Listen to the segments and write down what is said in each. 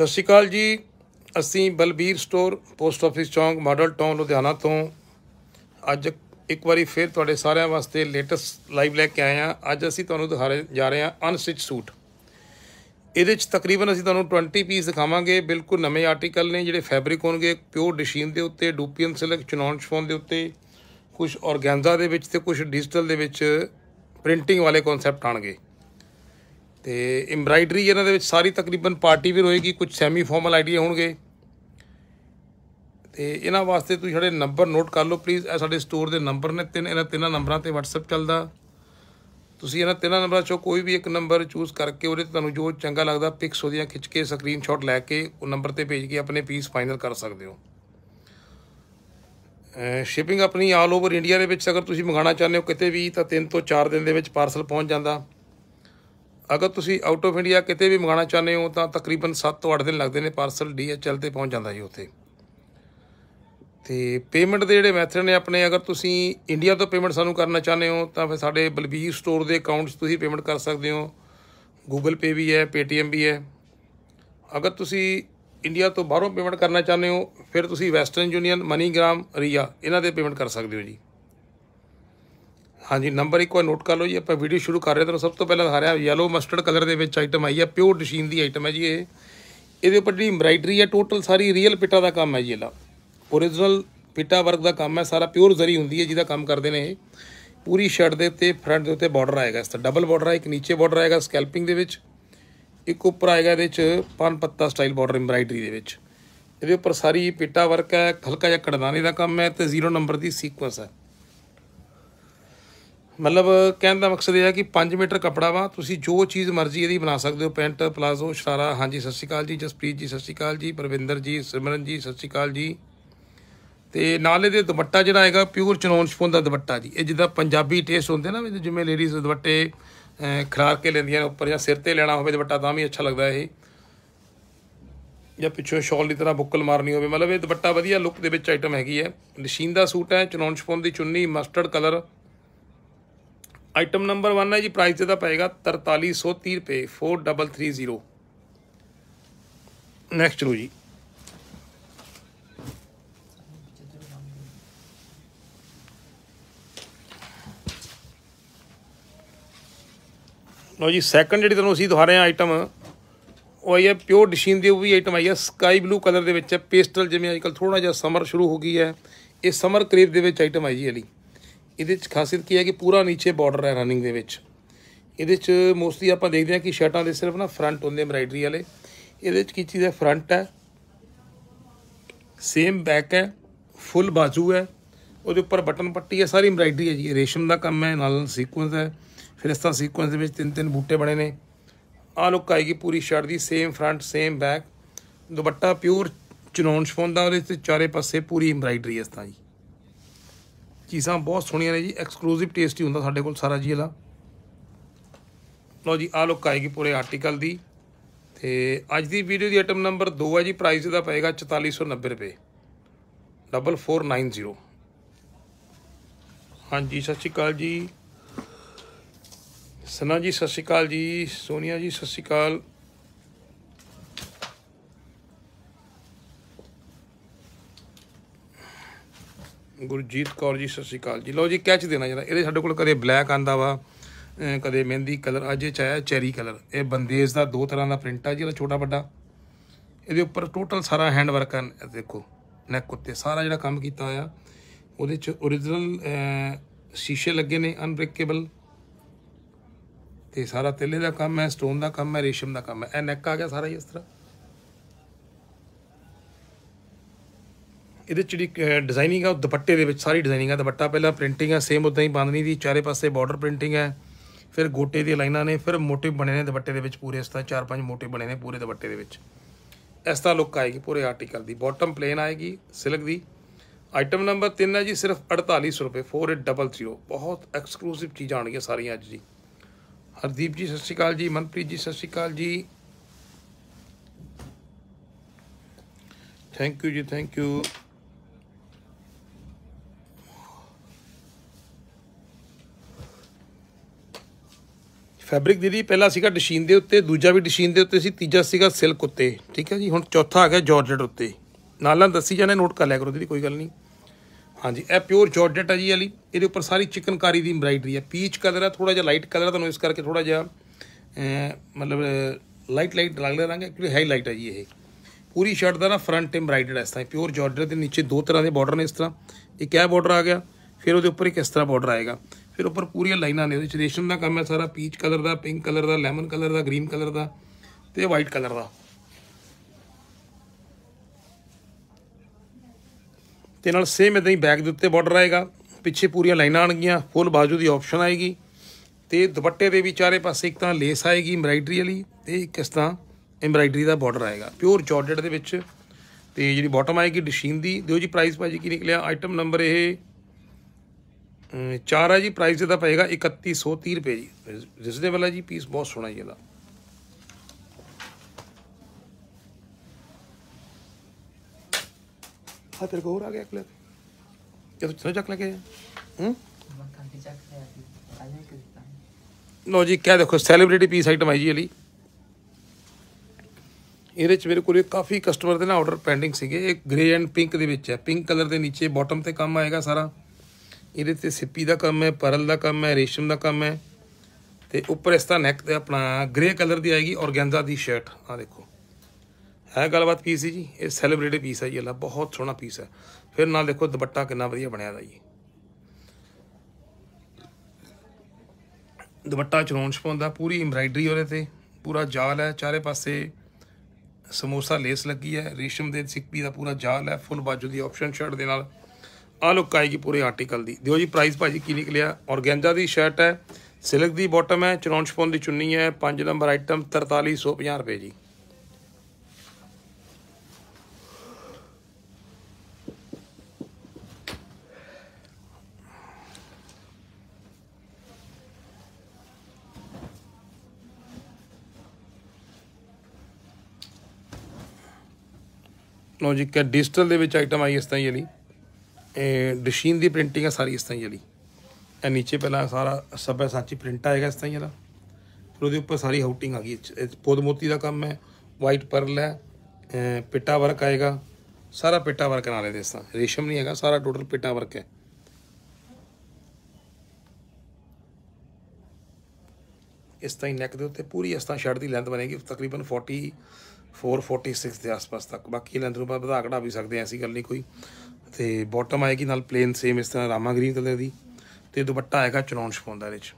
ਸਤਿ ਸ਼੍ਰੀ ਅਕਾਲ ਜੀ ਅਸੀਂ ਬਲਬੀਰ ਸਟੋਰ ਪੋਸਟ ਆਫਿਸ ਚੌਂਕ ਮਾਡਲ ਟਾਊਨ ਲੁਧਿਆਣਾ ਤੋਂ ਅੱਜ ਇੱਕ ਵਾਰੀ ਫੇਰ ਤੁਹਾਡੇ ਸਾਰਿਆਂ ਵਾਸਤੇ ਲੇਟੈਸਟ ਲਾਈਵ ਲੈ ਕੇ ਆਏ ਆ ਅੱਜ ਅਸੀਂ ਤੁਹਾਨੂੰ ਦਿਖਾ ਰਹੇ ਜਾ ਰਹੇ ਆ ਅਨਸਟਿਚ ਸੂਟ ਇਹਦੇ ਵਿੱਚ ਤਕਰੀਬਨ ਅਸੀਂ ਤੁਹਾਨੂੰ 20 ਪੀਸ ਦਿਖਾਵਾਂਗੇ ਬਿਲਕੁਲ ਨਵੇਂ ਆਰਟੀਕਲ ਨੇ ਜਿਹੜੇ ਫੈਬਰਿਕ ਹੋਣਗੇ ਪਿਓਰ ਡਿਸ਼ੀਨ ਦੇ ਉੱਤੇ ਡੂਪੀਅਨ ਸਿਲਕ ਚਨੌਨ ਸ਼ਫੋਨ ਦੇ ਉੱਤੇ ਕੁਝ ਔਰਗੈਂਜ਼ਾ ਦੇ ਵਿੱਚ ਤੇ ਕੁਝ ਡਿਜੀਟਲ ਦੇ ਵਿੱਚ ਪ੍ਰਿੰਟਿੰਗ ਵਾਲੇ ਕਨਸੈਪਟ ਆਣਗੇ ਤੇ ਐਮਬਰਾਇਡਰੀ ਇਹਨਾਂ ਦੇ ਵਿੱਚ ਸਾਰੀ ਤਕਰੀਬਨ ਪਾਰਟੀ ਵੀ ਹੋਏਗੀ ਕੁਝ ਸੈਮੀ ਫਾਰਮਲ ਆਈਡੀਆ ਹੋਣਗੇ ਤੇ ਇਹਨਾਂ ਵਾਸਤੇ ਤੁਸੀਂ ਸਾਡੇ ਨੰਬਰ ਨੋਟ ਕਰ ਲਓ ਪਲੀਜ਼ ਇਹ ਸਾਡੇ ਸਟੋਰ ਦੇ ਨੰਬਰ ਨੇ ਤਿੰਨ ਇਹਨਾਂ ਤਿੰਨਾਂ ਨੰਬਰਾਂ ਤੇ WhatsApp ਚੱਲਦਾ ਤੁਸੀਂ ਇਹਨਾਂ ਤਿੰਨਾਂ ਨੰਬਰਾਂ ਚੋਂ ਕੋਈ ਵੀ ਇੱਕ ਨੰਬਰ ਚੂਜ਼ ਕਰਕੇ ਉਹਦੇ ਤੇ ਤੁਹਾਨੂੰ ਜੋ ਚੰਗਾ ਲੱਗਦਾ ਪਿਕਸ ਉਹਦੀਆਂ ਖਿੱਚ ਕੇ ਸਕਰੀਨਸ਼ਾਟ ਲੈ ਕੇ ਉਹ ਨੰਬਰ ਤੇ ਭੇਜ ਕੇ ਆਪਣੇ ਪੀਸ ਫਾਈਨਲ ਕਰ ਸਕਦੇ ਹੋ ਸ਼ਿਪਿੰਗ ਆਪਣੀ ਆਲ ਓਵਰ ਇੰਡੀਆ ਦੇ ਵਿੱਚ ਅਗਰ ਤੁਸੀਂ ਮੰਗਾਣਾ ਚਾਹੁੰਦੇ ਹੋ ਕਿਤੇ ਵੀ ਤਾਂ 3 ਤੋਂ 4 ਦਿਨ ਦੇ ਵਿੱਚ ਪਾਰਸਲ ਪਹੁੰਚ ਜਾਂਦਾ ਅਗਰ ਤੁਸੀਂ ਆਊਟ ਆਫ ਇੰਡੀਆ ਕਿਤੇ ਵੀ ਮੰਗਾਉਣਾ ਚਾਹੁੰਦੇ ਹੋ ਤਾਂ ਤਕਰੀਬਨ 7 ਤੋਂ 8 ਦਿਨ ਲੱਗਦੇ ਨੇ ਪਾਰਸਲ ਡੀਐਚਐਲ ਤੇ ਪਹੁੰਚ ਜਾਂਦਾ ਜੀ ਉੱਥੇ ਤੇ ਪੇਮੈਂਟ ਦੇ ਜਿਹੜੇ ਮੈਥਡ ਨੇ ਆਪਣੇ ਅਗਰ ਤੁਸੀਂ ਇੰਡੀਆ ਤੋਂ ਪੇਮੈਂਟ ਸਾਨੂੰ ਕਰਨਾ ਚਾਹੁੰਦੇ ਹੋ ਤਾਂ ਫਿਰ ਸਾਡੇ ਬਲਬੀਰ ਸਟੋਰ ਦੇ ਅਕਾਊਂਟਸ ਤੁਸੀਂ ਪੇਮੈਂਟ ਕਰ ਸਕਦੇ ਹੋ ਗੂਗਲ ਪੇ ਵੀ ਹੈ ਪੇਟੀਐਮ ਵੀ ਹੈ ਅਗਰ ਤੁਸੀਂ ਇੰਡੀਆ ਤੋਂ ਬਾਹਰੋਂ ਪੇਮੈਂਟ ਕਰਨਾ ਚਾਹੁੰਦੇ ਹੋ ਫਿਰ ਤੁਸੀਂ ਵੈਸਟਰਨ ਯੂਨੀਅਨ ਮਨੀਗ੍ਰਾਮ ਰੀਆ ਇਹਨਾਂ ਦੇ ਪੇਮੈਂਟ ਕਰ ਸਕਦੇ ਹੋ ਜੀ ਹਾਂਜੀ ਨੰਬਰ ਇੱਕ ਵਾਰ ਨੋਟ ਕਰ ਲਓ ਜੀ ਆਪਾਂ ਵੀਡੀਓ ਸ਼ੁਰੂ ਕਰ ਰਹੇ ਤਾਂ ਸਭ ਤੋਂ ਪਹਿਲਾਂ ਦਿਖਾ ਰਿਹਾ ਯੈਲੋ ਮਸਟਰਡ ਕਲਰ ਦੇ ਵਿੱਚ ਆਈਟਮ ਆਈ ਹੈ ਪਿਓਰ ਡਿਸ਼ੀਨ ਦੀ ਆਈਟਮ ਹੈ ਜੀ ਇਹ ਇਹਦੇ ਉੱਪਰ ਜਿਹੜੀ ਐਮਬਰਾਈਡਰੀ ਹੈ ਟੋਟਲ ਸਾਰੀ ਰੀਅਲ ਪਿਟਾ ਦਾ ਕੰਮ ਹੈ ਜੀ ਇਹਦਾ origignal ਪਿਟਾ ਵਰਕ ਦਾ ਕੰਮ ਹੈ ਸਾਰਾ ਪਿਓਰ ਜ਼ਰੀ ਹੁੰਦੀ ਹੈ ਜਿਹਦਾ ਕੰਮ ਕਰਦੇ ਨੇ ਇਹ ਪੂਰੀ ਸ਼ਰਟ ਦੇ ਉੱਤੇ ਫਰੰਟ ਦੇ ਉੱਤੇ ਬਾਰਡਰ ਆਏਗਾ ਇਸ ਤਰ੍ਹਾਂ ਡਬਲ ਬਾਰਡਰ ਹੈ ਇੱਕ ਨੀਚੇ ਬਾਰਡਰ ਆਏਗਾ ਸਕੈਲਪਿੰਗ ਦੇ ਵਿੱਚ ਇੱਕ ਉੱਪਰ ਆਏਗਾ ਇਹਦੇ ਵਿੱਚ ਪਨ ਪੱਤਾ ਸਟਾਈਲ ਬਾਰਡਰ ਐਮਬਰਾਈਡਰੀ ਦੇ ਵਿੱਚ ਇਹਦੇ ਉੱਪਰ ਸਾਰੀ ਪਿਟਾ ਵਰਕ ਹੈ ਹਲਕਾ ਜਿਹਾ ਕੜਦਾਨੇ ਦਾ ਕੰਮ ਹੈ ਤੇ ਜ਼ੀਰੋ ਨੰਬਰ ਦੀ ਸੀਕੁਐਂਸ ਹੈ ਮਤਲਬ ਕਹਿਣ ਦਾ ਮਕਸਦ ਇਹ ਹੈ ਕਿ 5 ਮੀਟਰ ਕਪੜਾ ਵਾ ਤੁਸੀਂ ਜੋ ਚੀਜ਼ ਮਰਜ਼ੀ ਇਹਦੀ ਬਣਾ ਸਕਦੇ ਹੋ ਪੈਂਟ ਪਲਾਜ਼ੋ ਸ਼ਰਾਰਾ ਹਾਂਜੀ ਸਤਿ ਸ਼੍ਰੀ ਅਕਾਲ ਜੀ ਜਸਪ੍ਰੀਤ ਜੀ ਸਤਿ ਸ਼੍ਰੀ ਅਕਾਲ ਜੀ ਪਰਵਿੰਦਰ ਜੀ ਸਿਮਰਨ ਜੀ ਸਤਿ ਸ਼੍ਰੀ ਅਕਾਲ ਜੀ ਤੇ ਨਾਲੇ ਦੇ ਦੁਪੱਟਾ ਜਿਹੜਾ ਹੈਗਾ ਪਿਓਰ ਚਨੌਨ ਸ਼ਪੋਨ ਦਾ ਦੁਪੱਟਾ ਜੀ ਇਹ ਜਿੱਦਾਂ ਪੰਜਾਬੀ ਟੇਸਟ ਹੁੰਦੇ ਨਾ ਜਿਵੇਂ ਲੇਡੀਜ਼ ਦੁਪੱਟੇ ਖਰਾਰ ਕੇ ਲੈਂਦੀਆਂ ਉੱਪਰ ਜਾਂ ਸਿਰ ਤੇ ਲੈਣਾ ਹੋਵੇ ਦੁਪੱਟਾ ਤਾਂ ਵੀ ਅੱਛਾ ਲੱਗਦਾ ਇਹ ਜਾਂ ਪਿੱਛੋਂ ਸ਼ਾਲ ਦੀ ਤਰ੍ਹਾਂ ਬੁੱਕਲ ਮਾਰਨੀ ਹੋਵੇ ਮਤਲਬ ਇਹ ਦੁਪੱਟਾ ਵਧੀਆ ਲੁੱਕ ਦੇ ਵਿੱਚ ਆਈਟਮ ਹੈਗੀ ਹੈ ਨਸ਼ੀਨ ਦਾ ਸੂਟ ਹੈ ਚਨੌਨ ਸ਼ਪੋਨ ਦੀ ਚੁੰਨੀ ਮਸਟਰਡ ਕਲਰ ਆਈਟਮ ਨੰਬਰ 1 ਹੈ ਜੀ ਪ੍ਰਾਈਸ ਇਹਦਾ ਪਏਗਾ 4330 ਰੁਪਏ 4330 ਨੈਕਸਟ ਲੋ ਜੀ ਲੋ ਜੀ ਸੈਕੰਡ ਜਿਹੜੀ ਤੁਹਾਨੂੰ ਅਸੀਂ ਦਿਖਾ ਰਹੇ ਹਾਂ ਆਈਟਮ ਉਹ ਆਈ ਹੈ ਪਿਓਰ ਡਿਸ਼ੀਨ ਦੀ ਉਹ ਵੀ ਆਈਟਮ ਆਈ ਹੈ ਸਕਾਈ ਬਲੂ ਕਲਰ ਦੇ ਵਿੱਚ ਹੈ ਪੇਸਟਲ ਜਿਵੇਂ ਅੱਜਕੱਲ ਥੋੜਾ ਜਿਹਾ ਸਮਰ ਸ਼ੁਰੂ ਹੋ ਗਈ ਹੈ ਇਹ ਸਮਰ ਕਰੀਬ ਦੇ ਵਿੱਚ ਆਈਟਮ ਆਈ ਜੀ ਅਲੀ ਇਹਦੇ ਚ ਖਾਸੀਅਤ ਕੀ ਹੈ ਕਿ ਪੂਰਾ ਨੀਚੇ ਬਾਰਡਰ ਹੈ ਰਨਿੰਗ ਦੇ ਵਿੱਚ ਇਹਦੇ ਚ ਮੋਸਟਲੀ ਆਪਾਂ ਦੇਖਦੇ ਹਾਂ ਕਿ ਸ਼ਰਟਾਂ ਦੇ ਸਿਰਫ ਨਾ ਫਰੰਟ ਹੁੰਦੇ ਐਮਬਰਾਇਡਰੀ ਵਾਲੇ ਇਹਦੇ ਚ ਕੀ ਚੀਜ਼ ਹੈ ਫਰੰਟ ਹੈ ਸੇਮ ਬੈਕ ਹੈ ਫੁੱਲ ਬਾਜੂ ਹੈ ਉਹਦੇ ਉੱਪਰ ਬਟਨ ਪੱਟੀ ਹੈ ਸਾਰੀ ਐਮਬਰਾਇਡਰੀ ਹੈ ਜੀ ਰੇਸ਼ਮ ਦਾ ਕੰਮ ਹੈ ਨਾਲ ਸੀਕੁਐਂਸ ਹੈ ਫਿਰ ਇਸ ਤਰ੍ਹਾਂ ਸੀਕੁਐਂਸ ਦੇ ਵਿੱਚ ਤਿੰਨ ਤਿੰਨ ਬੂਟੇ ਬਣੇ ਨੇ ਆ ਲੁੱਕ ਆਏਗੀ ਪੂਰੀ ਸ਼ਰਟ ਦੀ ਸੇਮ ਫਰੰਟ ਸੇਮ ਬੈਕ ਦੁਪੱਟਾ ਪਿਓਰ ਚਨੌਨ ਸ਼ਫੋਨ ਦਾ ਉਹਦੇ ਤੇ ਚਾਰੇ ਪਾਸੇ ਪੂਰੀ ਐਮਬਰਾਇਡਰੀ ਹੈ ਇਸ ਤਰ੍ਹਾਂ ਜੀ ਚੀਜ਼ਾਂ ਬਹੁਤ ਸੋਹਣੀਆਂ ਨੇ ਜੀ ਐਕਸਕਲੂਸਿਵ ਟੇਸਟੀ ਹੁੰਦਾ ਸਾਡੇ ਕੋਲ ਸਾਰਾ ਜੀ ਇਹਦਾ ਲਓ ਜੀ ਆ ਲੁੱਕ ਆਏਗੀ ਪੂਰੇ ਆਰਟੀਕਲ ਦੀ ਤੇ ਅੱਜ ਦੀ ਵੀਡੀਓ ਦੀ ਆਈਟਮ ਨੰਬਰ 2 ਹੈ ਜੀ ਪ੍ਰਾਈਸ ਇਹਦਾ ਪਏਗਾ 4490 ਰੁਪਏ 4490 ਹਾਂਜੀ ਸਤਿ ਸ਼੍ਰੀ ਅਕਾਲ ਜੀ ਸਨਾ ਜੀ ਸਤਿ ਸ਼੍ਰੀ ਅਕਾਲ ਜੀ ਸੋਨੀਆ ਜੀ ਸਤਿ ਸ਼੍ਰੀ ਅਕਾਲ ਗੁਰਜੀਤ ਕੌਰ ਜੀ ਸਤਿ ਸ਼੍ਰੀ ਅਕਾਲ ਜੀ ਲਓ ਜੀ ਕੈਚ ਦੇਣਾ ਜਰਾ ਇਹਦੇ ਸਾਡੇ ਕੋਲ ਕਦੇ ਬਲੈਕ ਆਂਦਾ ਵਾ ਕਦੇ ਮਹਿੰਦੀ ਕਲਰ ਅੱਜ ਇਹ ਚਾਇਆ ਚੈਰੀ ਕਲਰ ਇਹ ਬੰਦੇਜ ਦਾ ਦੋ ਤਰ੍ਹਾਂ ਦਾ ਪ੍ਰਿੰਟ ਆ ਜਿਹੜਾ ਛੋਟਾ ਵੱਡਾ ਇਹਦੇ ਉੱਪਰ ਟੋਟਲ ਸਾਰਾ ਹੈਂਡ ਵਰਕ ਆ ਦੇਖੋ ਨੈਕ ਉੱਤੇ ਸਾਰਾ ਜਿਹੜਾ ਕੰਮ ਕੀਤਾ ਆ ਉਹਦੇ ਚ origignal ਸ਼ੀਸ਼ੇ ਲੱਗੇ ਨੇ ਅਨਬ੍ਰੇਕੇਬਲ ਤੇ ਸਾਰਾ ਤੇਲੇ ਦਾ ਕੰਮ ਹੈ ਸਟੋਨ ਦਾ ਕੰਮ ਹੈ ਰੇਸ਼ਮ ਦਾ ਕੰਮ ਹੈ ਇਹ ਨੈਕ ਆ ਗਿਆ ਸਾਰਾ ਇਸ ਤਰ੍ਹਾਂ ਇਹਦੇ ਚ ਜਿਹੜੀ ਡਿਜ਼ਾਈਨਿੰਗ ਆ ਉਹ ਦੁਪੱਟੇ ਦੇ ਵਿੱਚ ਸਾਰੀ ਡਿਜ਼ਾਈਨਿੰਗ ਆ ਦੁਪੱਟਾ ਪਹਿਲਾਂ ਪ੍ਰਿੰਟਿੰਗ ਆ ਸੇਮ ਉਦਾਂ ਹੀ ਬਾਂਦਨੀ ਦੀ ਚਾਰੇ ਪਾਸੇ ਬਾਰਡਰ ਪ੍ਰਿੰਟਿੰਗ ਹੈ ਫਿਰ ਗੋਟੇ ਦੀ ਲਾਈਨਾਂ ਨੇ ਫਿਰ ਮੋਟੇ ਬਣੇ ਨੇ ਦੁਪੱਟੇ ਦੇ ਵਿੱਚ ਪੂਰੇ ਇਸ ਤਰ੍ਹਾਂ ਚਾਰ ਪੰਜ ਮੋਟੇ ਬਣੇ ਨੇ ਪੂਰੇ ਦੁਪੱਟੇ ਦੇ ਵਿੱਚ ਇਸ ਤਰ੍ਹਾਂ ਲੁੱਕ ਆਏਗੀ ਪੂਰੇ ਆਰਟੀਕਲ ਦੀ ਬਾਟਮ ਪਲੇਨ ਆਏਗੀ ਸਿਲਕ ਦੀ ਆਈਟਮ ਨੰਬਰ 3 ਹੈ ਜੀ ਸਿਰਫ 4800 ਰੁਪਏ 4800 ਬਹੁਤ ਐਕਸਕਲੂਸਿਵ ਚੀਜ਼ਾਂ ਆਣਗੀਆਂ ਸਾਰੀਆਂ ਅੱਜ ਜੀ ਹਰਦੀਪ ਜੀ ਸਤਿ ਸ਼੍ਰੀ ਅਕਾਲ ਜੀ ਮਨਪ੍ਰੀਤ ਜੀ ਸਤਿ ਸ਼੍ਰੀ ਅਕਾਲ ਜੀ ਥੈਂਕ ਯੂ ਜੀ ਥੈਂਕ ਯੂ ਫੈਬਰਿਕ ਦੀਦੀ ਪਹਿਲਾ ਸੀਗਾ ਡਿਸ਼ੀਨ ਦੇ ਉੱਤੇ ਦੂਜਾ ਵੀ ਡਿਸ਼ੀਨ ਦੇ ਉੱਤੇ ਸੀ ਤੀਜਾ ਸੀਗਾ ਸਿਲਕ ਉੱਤੇ ਠੀਕ ਹੈ ਜੀ ਹੁਣ ਚੌਥਾ ਆ ਗਿਆ ਜਾਰਜਟ ਉੱਤੇ ਨਾਲ ਨਾਲ ਦੱਸੀ ਜਾਣੇ ਨੋਟ ਕਰ ਲਿਆ ਕਰੋ ਦੀਦੀ ਕੋਈ ਗੱਲ ਨਹੀਂ ਹਾਂਜੀ ਇਹ ਪਿਓਰ ਜਾਰਜਟ ਹੈ ਜੀ ਵਾਲੀ ਇਹਦੇ ਉੱਪਰ ਸਾਰੀ ਚਿਕਨਕਾਰੀ ਦੀ ਐਮਬਰਾਇਡਰੀ ਹੈ ਪੀਚ ਕਲਰ ਹੈ ਥੋੜਾ ਜਿਹਾ ਲਾਈਟ ਕਲਰ ਹੈ ਤੁਹਾਨੂੰ ਇਸ ਕਰਕੇ ਥੋੜਾ ਜਿਹਾ ਮਤਲਬ ਲਾਈਟ ਲਾਈਟ ਲੱਗ ਰਾਂਗੇ ਰੰਗ ਐਕਚੁਅਲੀ ਹਾਈਲਾਈਟ ਹੈ ਜੀ ਇਹ ਪੂਰੀ ਸ਼ਰਟ ਦਾ ਨਾ ਫਰੰਟ ਐਮਬਰਾਈਡਡ ਹੈ ਇਸ ਤਰ੍ਹਾਂ ਪਿਓਰ ਜਾਰਜਟ ਦੇ ਨੀਚੇ ਦੋ ਤਰ੍ਹਾਂ ਦੇ ਬਾਰਡਰ ਨੇ ਇਸ ਤਰ੍ਹਾਂ ਇੱਕ ਇਹ ਬਾਰਡਰ ਆ ਗਿਆ ਫਿਰ ਉਹਦੇ ਉੱਪਰ ਇੱਕ ਇਸ ਤਰ੍ਹਾਂ ਬਾਰਡਰ ਆਏਗਾ ਫਿਰ ਉੱਪਰ ਪੂਰੀਆਂ ਲਾਈਨਾਂ ਨੇ ਉਹਦੇ ਚ ਰੇਸ਼ਮ ਦਾ ਕੰਮ ਹੈ ਸਾਰਾ ਪੀਚ ਕਲਰ ਦਾ ਪਿੰਕ ਕਲਰ ਦਾ ਲੈਮਨ ਕਲਰ ਦਾ ਗ੍ਰੀਨ ਕਲਰ ਦਾ ਤੇ ਵਾਈਟ ਕਲਰ ਦਾ ਤੇ ਨਾਲ ਸੇਮ ਇਦਾਂ ਹੀ ਬੈਕ ਦੇ ਉੱਤੇ ਬਾਰਡਰ ਆਏਗਾ ਪਿੱਛੇ ਪੂਰੀਆਂ ਲਾਈਨਾਂ ਆਣਗੀਆਂ ਫੁੱਲ ਬਾਜੂ ਦੀ ਆਪਸ਼ਨ ਆਏਗੀ ਤੇ ਦੁਪੱਟੇ ਦੇ ਵੀ ਚਾਰੇ ਪਾਸੇ ਇੱਕ ਤਾਂ ਲੇਸ ਆਏਗੀ ਐਮਬਰਾਇਡਰੀ ਵਾਲੀ ਤੇ ਇੱਕ ਇਸ ਤਾਂ ਐਮਬਰਾਇਡਰੀ ਦਾ ਬਾਰਡਰ ਆਏਗਾ ਪਿਓਰ ਜਾਰਜਟ ਦੇ ਵਿੱਚ ਤੇ ਜਿਹੜੀ ਬਾਟਮ ਆਏਗੀ ਡਿਸ਼ੀਨ ਦੀ ਦਿਓ ਜੀ ਪ੍ਰਾਈਸ ਭਾਜੀ ਕੀ ਨਿਕਲਿਆ ਆਈਟਮ ਨੰਬਰ ਇਹ ਚਾਰ ਹੈ ਜੀ ਪ੍ਰਾਈਸ ਇਹਦਾ ਪਏਗਾ 3130 ਰੁਪਏ ਜੀ ਰਿਜ਼ਨੇਬਲ ਹੈ ਜੀ ਪੀਸ ਬਹੁਤ ਸੋਹਣਾ ਜੀ ਇਹਦਾ ਆ ਤੇਰੇ ਕੋਲ ਆ ਗਿਆ ਕਲਰ ਕਿ ਤੂੰ ਚਲੋ ਚੱਕ ਲੈ ਕੇ ਹੂੰ ਲੋ ਜੀ ਕਿਆ ਦੇਖੋ ਸੈਲੀਬ੍ਰਿਟੀ ਪੀਸ ਆਈਟਮ ਹੈ ਜੀ ਅਲੀ ਇਹਦੇ ਚ ਮੇਰੇ ਕੋਲੇ ਕਾਫੀ ਕਸਟਮਰ ਦੇ ਨਾਲ ਆਰਡਰ ਪੈਂਡਿੰਗ ਸੀਗੇ ਇਹ ਗ੍ਰੇ ਐਂਡ ਪਿੰਕ ਦੇ ਵਿੱਚ ਹੈ ਪਿੰਕ ਕਲਰ ਦੇ ਨੀਚੇ ਬਾਟਮ ਤੇ ਕੰਮ ਆਏਗਾ ਸਾਰਾ ਇਹਦੇ ਤੇ ਸਿੱਪੀ ਦਾ ਕੰਮ ਹੈ ਪਰਲ ਦਾ ਕੰਮ ਹੈ ਰੇਸ਼ਮ ਦਾ ਕੰਮ ਹੈ ਤੇ ਉੱਪਰ ਇਸ ਦਾ ਨੈਕ ਤੇ ਆਪਣਾ ਗ੍ਰੇ ਕਲਰ ਦੀ ਆਏਗੀ ਔਰਗੈਂਜ਼ਾ ਦੀ ਸ਼ਰਟ ਆ ਦੇਖੋ ਹੈ ਗੱਲਬਾਤ ਪੀਸ ਜੀ ਇਹ ਸੈਲੀਬ੍ਰੇਟਡ ਪੀਸ ਹੈ ਜੀ ਅੱਲਾ ਬਹੁਤ ਸੋਹਣਾ ਪੀਸ ਹੈ ਫਿਰ ਨਾਲ ਦੇਖੋ ਦੁਪੱਟਾ ਕਿੰਨਾ ਵਧੀਆ ਬਣਿਆ ਦਾ ਜੀ ਦੁਪੱਟਾ ਚਰੋਂਚ ਪਾਉਂਦਾ ਪੂਰੀ ਐਮਬਰਾਇਡਰੀ ਉਹਦੇ ਤੇ ਪੂਰਾ ਜਾਲ ਹੈ ਚਾਰੇ ਪਾਸੇ ਸਮੋਸਾ ਲੇਸ ਲੱਗੀ ਹੈ ਰੇਸ਼ਮ ਦੇ ਸਿੱਕਪੀ ਦਾ ਪੂਰਾ ਜਾਲ ਹੈ ਫੁੱਲ ਬਾਜੂ ਦੀ ਆਪਸ਼ਨ ਸ਼ਰਟ ਦੇ ਨਾਲ ਆ ਲੁੱਕ ਆਏਗੀ ਪੂਰੇ ਆਰਟੀਕਲ ਦੀ ਦਿਓ ਜੀ ਪ੍ਰਾਈਸ ਭਾਜੀ ਕੀ ਨਿਕਲਿਆ ਔਰਗੈਂਜਾ ਦੀ ਸ਼ਰਟ ਹੈ ਸਿਲਕ ਦੀ ਬਾਟਮ ਹੈ 54 ਸ਼ਪੋਨ ਦੀ ਚੁੰਨੀ ਹੈ 5 ਨੰਬਰ ਆਈਟਮ 4350 ਰੁਪਏ ਜੀ ਲੋ ਜੀ ਕਿ ਡਿਜੀਟਲ ਦੇ ਵਿੱਚ ਆਈਟਮ ਆਈ ਇਸ ਤਾਂ ਹੀ ਲਈ ਡਿਸ਼ੀਨ ਦੀ ਪ੍ਰਿੰਟਿੰਗ ਹੈ ਸਾਰੀ ਇਸ ਤਰ੍ਹਾਂ ਜਿਹੜੀ ਇਹ ਨੀਚੇ ਪਹਿਲਾਂ ਸਾਰਾ ਸਭੇ ਸਾਂਚੀ ਪ੍ਰਿੰਟ ਆਏਗਾ ਇਸ ਤਰ੍ਹਾਂ ਜਿਹੜਾ ਫਿਰ ਉਹਦੇ ਉੱਪਰ ਸਾਰੀ ਹਾਊਟਿੰਗ ਆ ਗਈ ਪੋਦ ਮੋਤੀ ਦਾ ਕੰਮ ਹੈ ਵਾਈਟ ਪਰਲ ਹੈ ਪਿੱਟਾ ਵਰਕ ਆਏਗਾ ਸਾਰਾ ਪਿੱਟਾ ਵਰਕ ਨਾਲ ਇਹਦੇ ਇਸ ਤਰ੍ਹਾਂ ਰੇਸ਼ਮ ਨਹੀਂ ਹੈਗਾ ਸਾਰਾ ਟੋਟਲ ਪਿੱਟਾ ਵਰਕ ਹੈ ਇਸ ਤਰ੍ਹਾਂ ਨੈਕ ਦੇ ਉੱਤੇ ਪੂਰੀ ਇਸ ਤਰ੍ਹਾਂ ਸ਼ਰਟ ਦੀ ਲੈਂਥ ਬਣੇਗੀ ਤਕਰੀਬਨ 44 46 ਦੇ ਆਸ-ਪਾਸ ਤੱਕ ਬਾਕੀ ਲੈਂਥ ਨੂੰ ਆਪਾਂ ਵਧਾ ਘਟਾ ਵੀ ਸਕਦੇ ਆ ਐਸੀ ਗੱਲ ਨਹੀਂ ਕੋਈ ਤੇ ਬਾਟਮ ਆਏਗੀ ਨਾਲ ਪਲੇਨ ਸੇਮ ਇਸ ਤਰ੍ਹਾਂ ਰਾਮਾ ਗ੍ਰੀਨ ਕਲਰ ਦੀ ਤੇ ਦੁਪੱਟਾ ਆਏਗਾ ਚਨੌਨ ਸ਼ਫੋਨ ਦਾ ਵਿੱਚ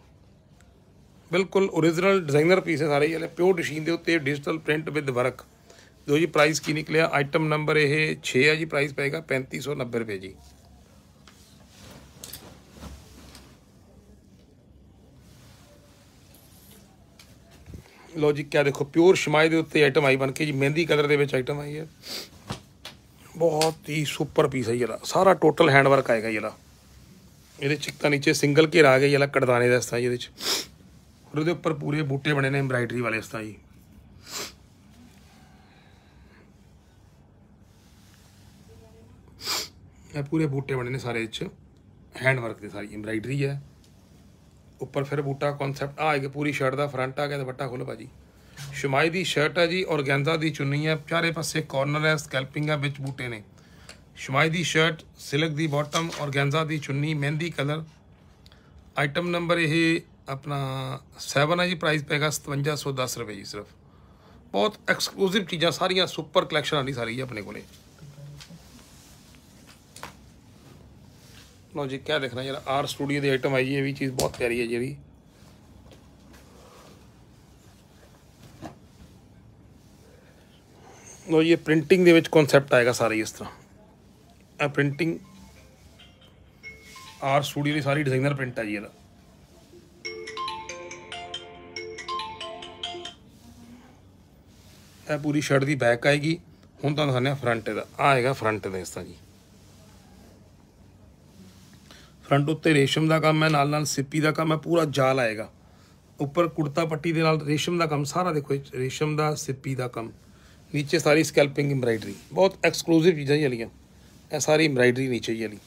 ਬਿਲਕੁਲ origignal ਡਿਜ਼ਾਈਨਰ ਪੀਸ ਹੈ ਸਾਰੇ ਇਹ ਪਿਓਰ ਮਸ਼ੀਨ ਦੇ ਉੱਤੇ ਡਿਜੀਟਲ ਪ੍ਰਿੰਟ ਵਿਦ ਵਰਕ ਦੋ ਜੀ ਪ੍ਰਾਈਸ ਕੀ ਨਿਕਲਿਆ ਆਈਟਮ ਨੰਬਰ ਇਹ 6 ਹੈ ਜੀ ਪ੍ਰਾਈਸ ਪਏਗਾ 3590 ਰੁਪਏ ਜੀ ਲੋ ਜੀ ਕਿਆ ਦੇਖੋ ਪਿਓਰ ਸ਼ਮਾਈ ਦੇ ਉੱਤੇ ਆਈਟਮ ਆਈ ਬਣ ਕੇ ਜੀ ਮਹਿੰਦੀ ਕਲਰ ਦੇ ਵਿੱਚ ਆਈਟਮ ਆਈ ਹੈ ਬਹੁਤ ਹੀ ਸੁਪਰ ਪੀਸ ਹੈ ਜਿਹੜਾ ਸਾਰਾ ਟੋਟਲ ਹੈਂਡ ਵਰਕ ਆਏਗਾ ਜਿਹੜਾ ਇਹਦੇ ਚਿੱਕਾ ਨੀਚੇ ਸਿੰਗਲ ਘੇਰਾ ਆ ਗਿਆ ਜਿਹੜਾ ਕੜਦਾਨੇ ਦਾ ਇਸਤਾ ਇਹਦੇ ਚ ਔਰ ਉਹਦੇ ਉੱਪਰ ਪੂਰੇ ਬੂਟੇ ਬਣੇ ਨੇ ਐਮਬ੍ਰਾਇਡਰੀ ਵਾਲੇ ਇਸਤਾ ਜੀ ਇਹ ਪੂਰੇ ਬੂਟੇ ਬਣੇ ਨੇ ਸਾਰੇ ਚ ਹੈਂਡ ਵਰਕ ਦੇ ਸਾਰੀ ਐਮਬ੍ਰਾਇਡਰੀ ਹੈ ਉੱਪਰ ਫਿਰ ਬੂਟਾ ਕਨਸੈਪਟ ਆ ਆਏਗਾ ਪੂਰੀ ਸ਼ਰਟ ਦਾ ਫਰੰਟ ਆ ਗਿਆ ਖੁੱਲ ਪਾ ਭਾਜੀ ਸ਼ਮਾਈ ਦੀ ਸ਼ਰਟ ਹੈ ਜੀ ਔਰਗੈਂਜ਼ਾ ਦੀ ਚੁੰਨੀ ਹੈ ਚਾਰੇ ਪਾਸੇ ਕਾਰਨਰ ਹੈ ਸਕੈਲਪਿੰਗ ਹੈ ਵਿੱਚ ਬੂਟੇ ਨੇ ਸ਼ਮਾਈ ਦੀ ਸ਼ਰਟ ਸਿਲਕ ਦੀ ਬਾਟਮ ਔਰਗੈਂਜ਼ਾ ਦੀ ਚੁੰਨੀ ਮਹਿੰਦੀ ਕਲਰ ਆਈਟਮ ਨੰਬਰ ਇਹ ਆਪਣਾ 7 ਹੈ ਜੀ ਪ੍ਰਾਈਸ ਪੈਗਾ 5710 ਰੁਪਏ ਜੀ ਸਿਰਫ ਬਹੁਤ ਐਕਸਕਲੂਸਿਵ ਚੀਜ਼ਾਂ ਸਾਰੀਆਂ ਸੁਪਰ ਕਲੈਕਸ਼ਨ ਆਂਦੀ ਸਾਰੀ ਹੈ ਆਪਣੇ ਕੋਲੇ ਲੋ ਜੀ ਕੀ ਦੇਖਣਾ ਯਾਰ ਆਰ ਸਟੂਡੀਓ ਦੀ ਆਈਟਮ ਆਈ ਹੈ ਵੀ ਚੀਜ਼ ਬਹੁਤ ਪਿਆਰੀ ਹੈ ਜਿਹੜੀ ਲੋ ਜੀ ਪ੍ਰਿੰਟਿੰਗ ਦੇ ਵਿੱਚ ਕਨਸੈਪਟ ਆਏਗਾ ਸਾਰਾ ਇਸ ਤਰ੍ਹਾਂ ਆ ਪ੍ਰਿੰਟਿੰਗ ਆਰ ਸਟੂਡੀਓ ਦੀ ਸਾਰੀ ਡਿਜ਼ਾਈਨਰ ਪ੍ਰਿੰਟ ਹੈ ਜੀ ਇਹਦਾ ਇਹ ਪੂਰੀ ਸ਼ਰਟ ਦੀ ਬੈਕ ਆਏਗੀ ਹੁਣ ਤੁਹਾਨੂੰ ਦਿਖਾਉਂਦੇ ਆ ਫਰੰਟ ਇਹਦਾ ਆਏਗਾ ਫਰੰਟ ਦਾ ਇਸ ਤਰ੍ਹਾਂ ਜੀ ਫਰੰਟ ਉੱਤੇ ਰੇਸ਼ਮ ਦਾ ਕੰਮ ਹੈ ਨਾਲ ਨਾਲ ਸਿੱਪੀ ਦਾ ਕੰਮ ਹੈ ਪੂਰਾ ਜਾਲ ਆਏਗਾ ਉੱਪਰ ਕੁੜਤਾ ਪੱਟੀ ਦੇ ਨਾਲ ਰੇਸ਼ਮ ਦਾ ਕੰਮ ਸਾਰਾ ਦੇਖੋ ਰੇਸ਼ਮ ਦਾ ਸਿੱਪੀ ਦਾ ਕੰਮ ਨੀਚੇ ਸਾਰੀ ਸਕੈਲਪਿੰਗ ਐਮਬਰਾਇਡਰੀ ਬਹੁਤ ਐਕਸਕਲੂਸਿਵ ਚੀਜ਼ਾਂ ਹੀ ਆਲੀਆਂ ਇਹ ਸਾਰੀ ਐਮਬਰਾਇਡਰੀ ਨੀਚੇ ਹੀ ਆਲੀ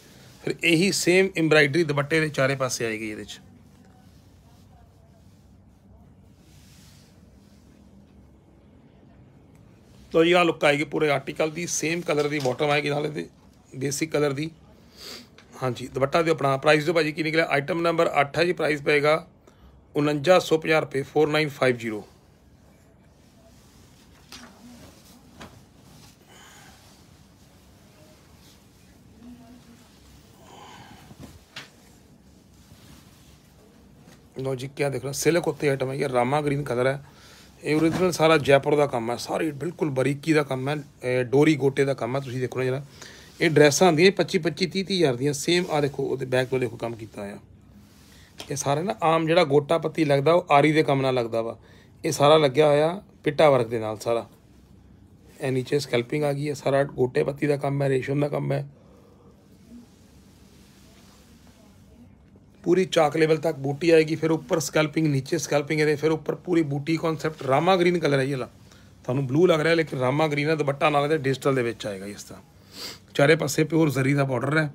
ਫਿਰ ਇਹੀ ਸੇਮ ਐਮਬਰਾਇਡਰੀ ਦੁਪੱਟੇ ਦੇ ਚਾਰੇ ਪਾਸੇ ਆਏਗੀ ਇਹਦੇ ਵਿੱਚ ਤੋ ਇਹ ਆ ਲੁੱਕ ਆਏਗੀ ਪੂਰੇ ਆਰਟੀਕਲ ਦੀ ਸੇਮ ਕਲਰ ਦੀ ਬਾਟਮ ਆਏਗੀ ਨਾਲ ਇਹਦੇ ਬੇਸਿਕ ਕਲਰ ਦੀ ਹਾਂਜੀ ਦੁਪੱਟਾ ਦੇ ਆਪਣਾ ਪ੍ਰਾਈਸ ਜੋ ਭਾਜੀ ਕੀ ਨਿਕਲਿਆ ਆਈਟਮ ਨੰਬਰ 8 ਹੈ ਜੀ ਪ੍ਰਾਈਸ ਪਏਗਾ 4950 ਰੁਪਏ 4950 ਨੋ ਜੀ ਕਿਆ ਦੇਖ रहे ਸਿਲਕ ਉੱਤੇ कुत्ते ਹੈ ਇਹ ਰਾਮਾ ਗ੍ਰੀਨ ਕਲਰ ਹੈ ਇਹ ओरिजिनल ਸਾਰਾ ਜੈਪੁਰ ਦਾ ਕੰਮ ਹੈ ਸਾਰੀ ਬਿਲਕੁਲ ਬਰੀਕੀ ਦਾ ਕੰਮ ਹੈ ਡੋਰੀ ਗੋਟੇ ਦਾ ਕੰਮ ਹੈ ਤੁਸੀਂ ਦੇਖੋ ਜਰਾ ਇਹ ਡਰੈਸਾਂ ਆਉਂਦੀਆਂ 25 25 30 30 ਹਜ਼ਾਰ ਦੀਆਂ ਸੇਮ ਆ ਦੇਖੋ ਉਹਦੇ ਬੈਕ ਤੋਂ ਦੇਖੋ ਕੰਮ ਕੀਤਾ ਆ ਇਹ ਸਾਰੇ ਨਾ ਆਮ ਜਿਹੜਾ ਗੋਟਾ ਪੱਤੀ ਲੱਗਦਾ ਉਹ ਆਰੀ ਦੇ ਕੰਮ ਨਾਲ ਲੱਗਦਾ ਵਾ ਇਹ ਸਾਰਾ ਲੱਗਿਆ ਹੋਇਆ ਪਿੱਟਾ ਵਰਕ ਦੇ ਨਾਲ ਸਾਰਾ ਇਹ ਨੀਚੇ ਸਕੈਲਪਿੰਗ ਆ ਗਈ ਹੈ ਸਾਰਾ ਗੋਟੇ ਪੱਤੀ ਦਾ ਕੰਮ ਹੈ ਰੇਸ਼ਮ ਦਾ ਕੰਮ ਹੈ ਪੂਰੀ ਚਾਕ ਲੈਵਲ ਤੱਕ ਬੂਟੀ ਆਏਗੀ ਫਿਰ ਉੱਪਰ ਸਕੈਲਪਿੰਗ ਨੀਚੇ ਸਕੈਲਪਿੰਗ ਇਹਦੇ ਫਿਰ ਉੱਪਰ ਪੂਰੀ ਬੂਟੀ ਕਨਸੈਪਟ ਰਾਮਾ ਗ੍ਰੀਨ ਕਲਰ ਹੈ ਇਹ ਲਾ ਤੁਹਾਨੂੰ ਬਲੂ ਲੱਗ ਰਿਹਾ ਲੇਕਿਨ ਰਾਮਾ ਗ੍ਰੀਨ ਹੈ ਦੁਪੱਟਾ ਨਾਲ ਇਹਦੇ ਡਿਜੀਟਲ ਦੇ ਵਿੱਚ ਆਏਗਾ ਇਸ ਤਰ੍ਹਾਂ ਚਾਰੇ ਪਾਸੇ ਪਿਓਰ ਜ਼ਰੀ ਦਾ ਬਾਰਡਰ ਹੈ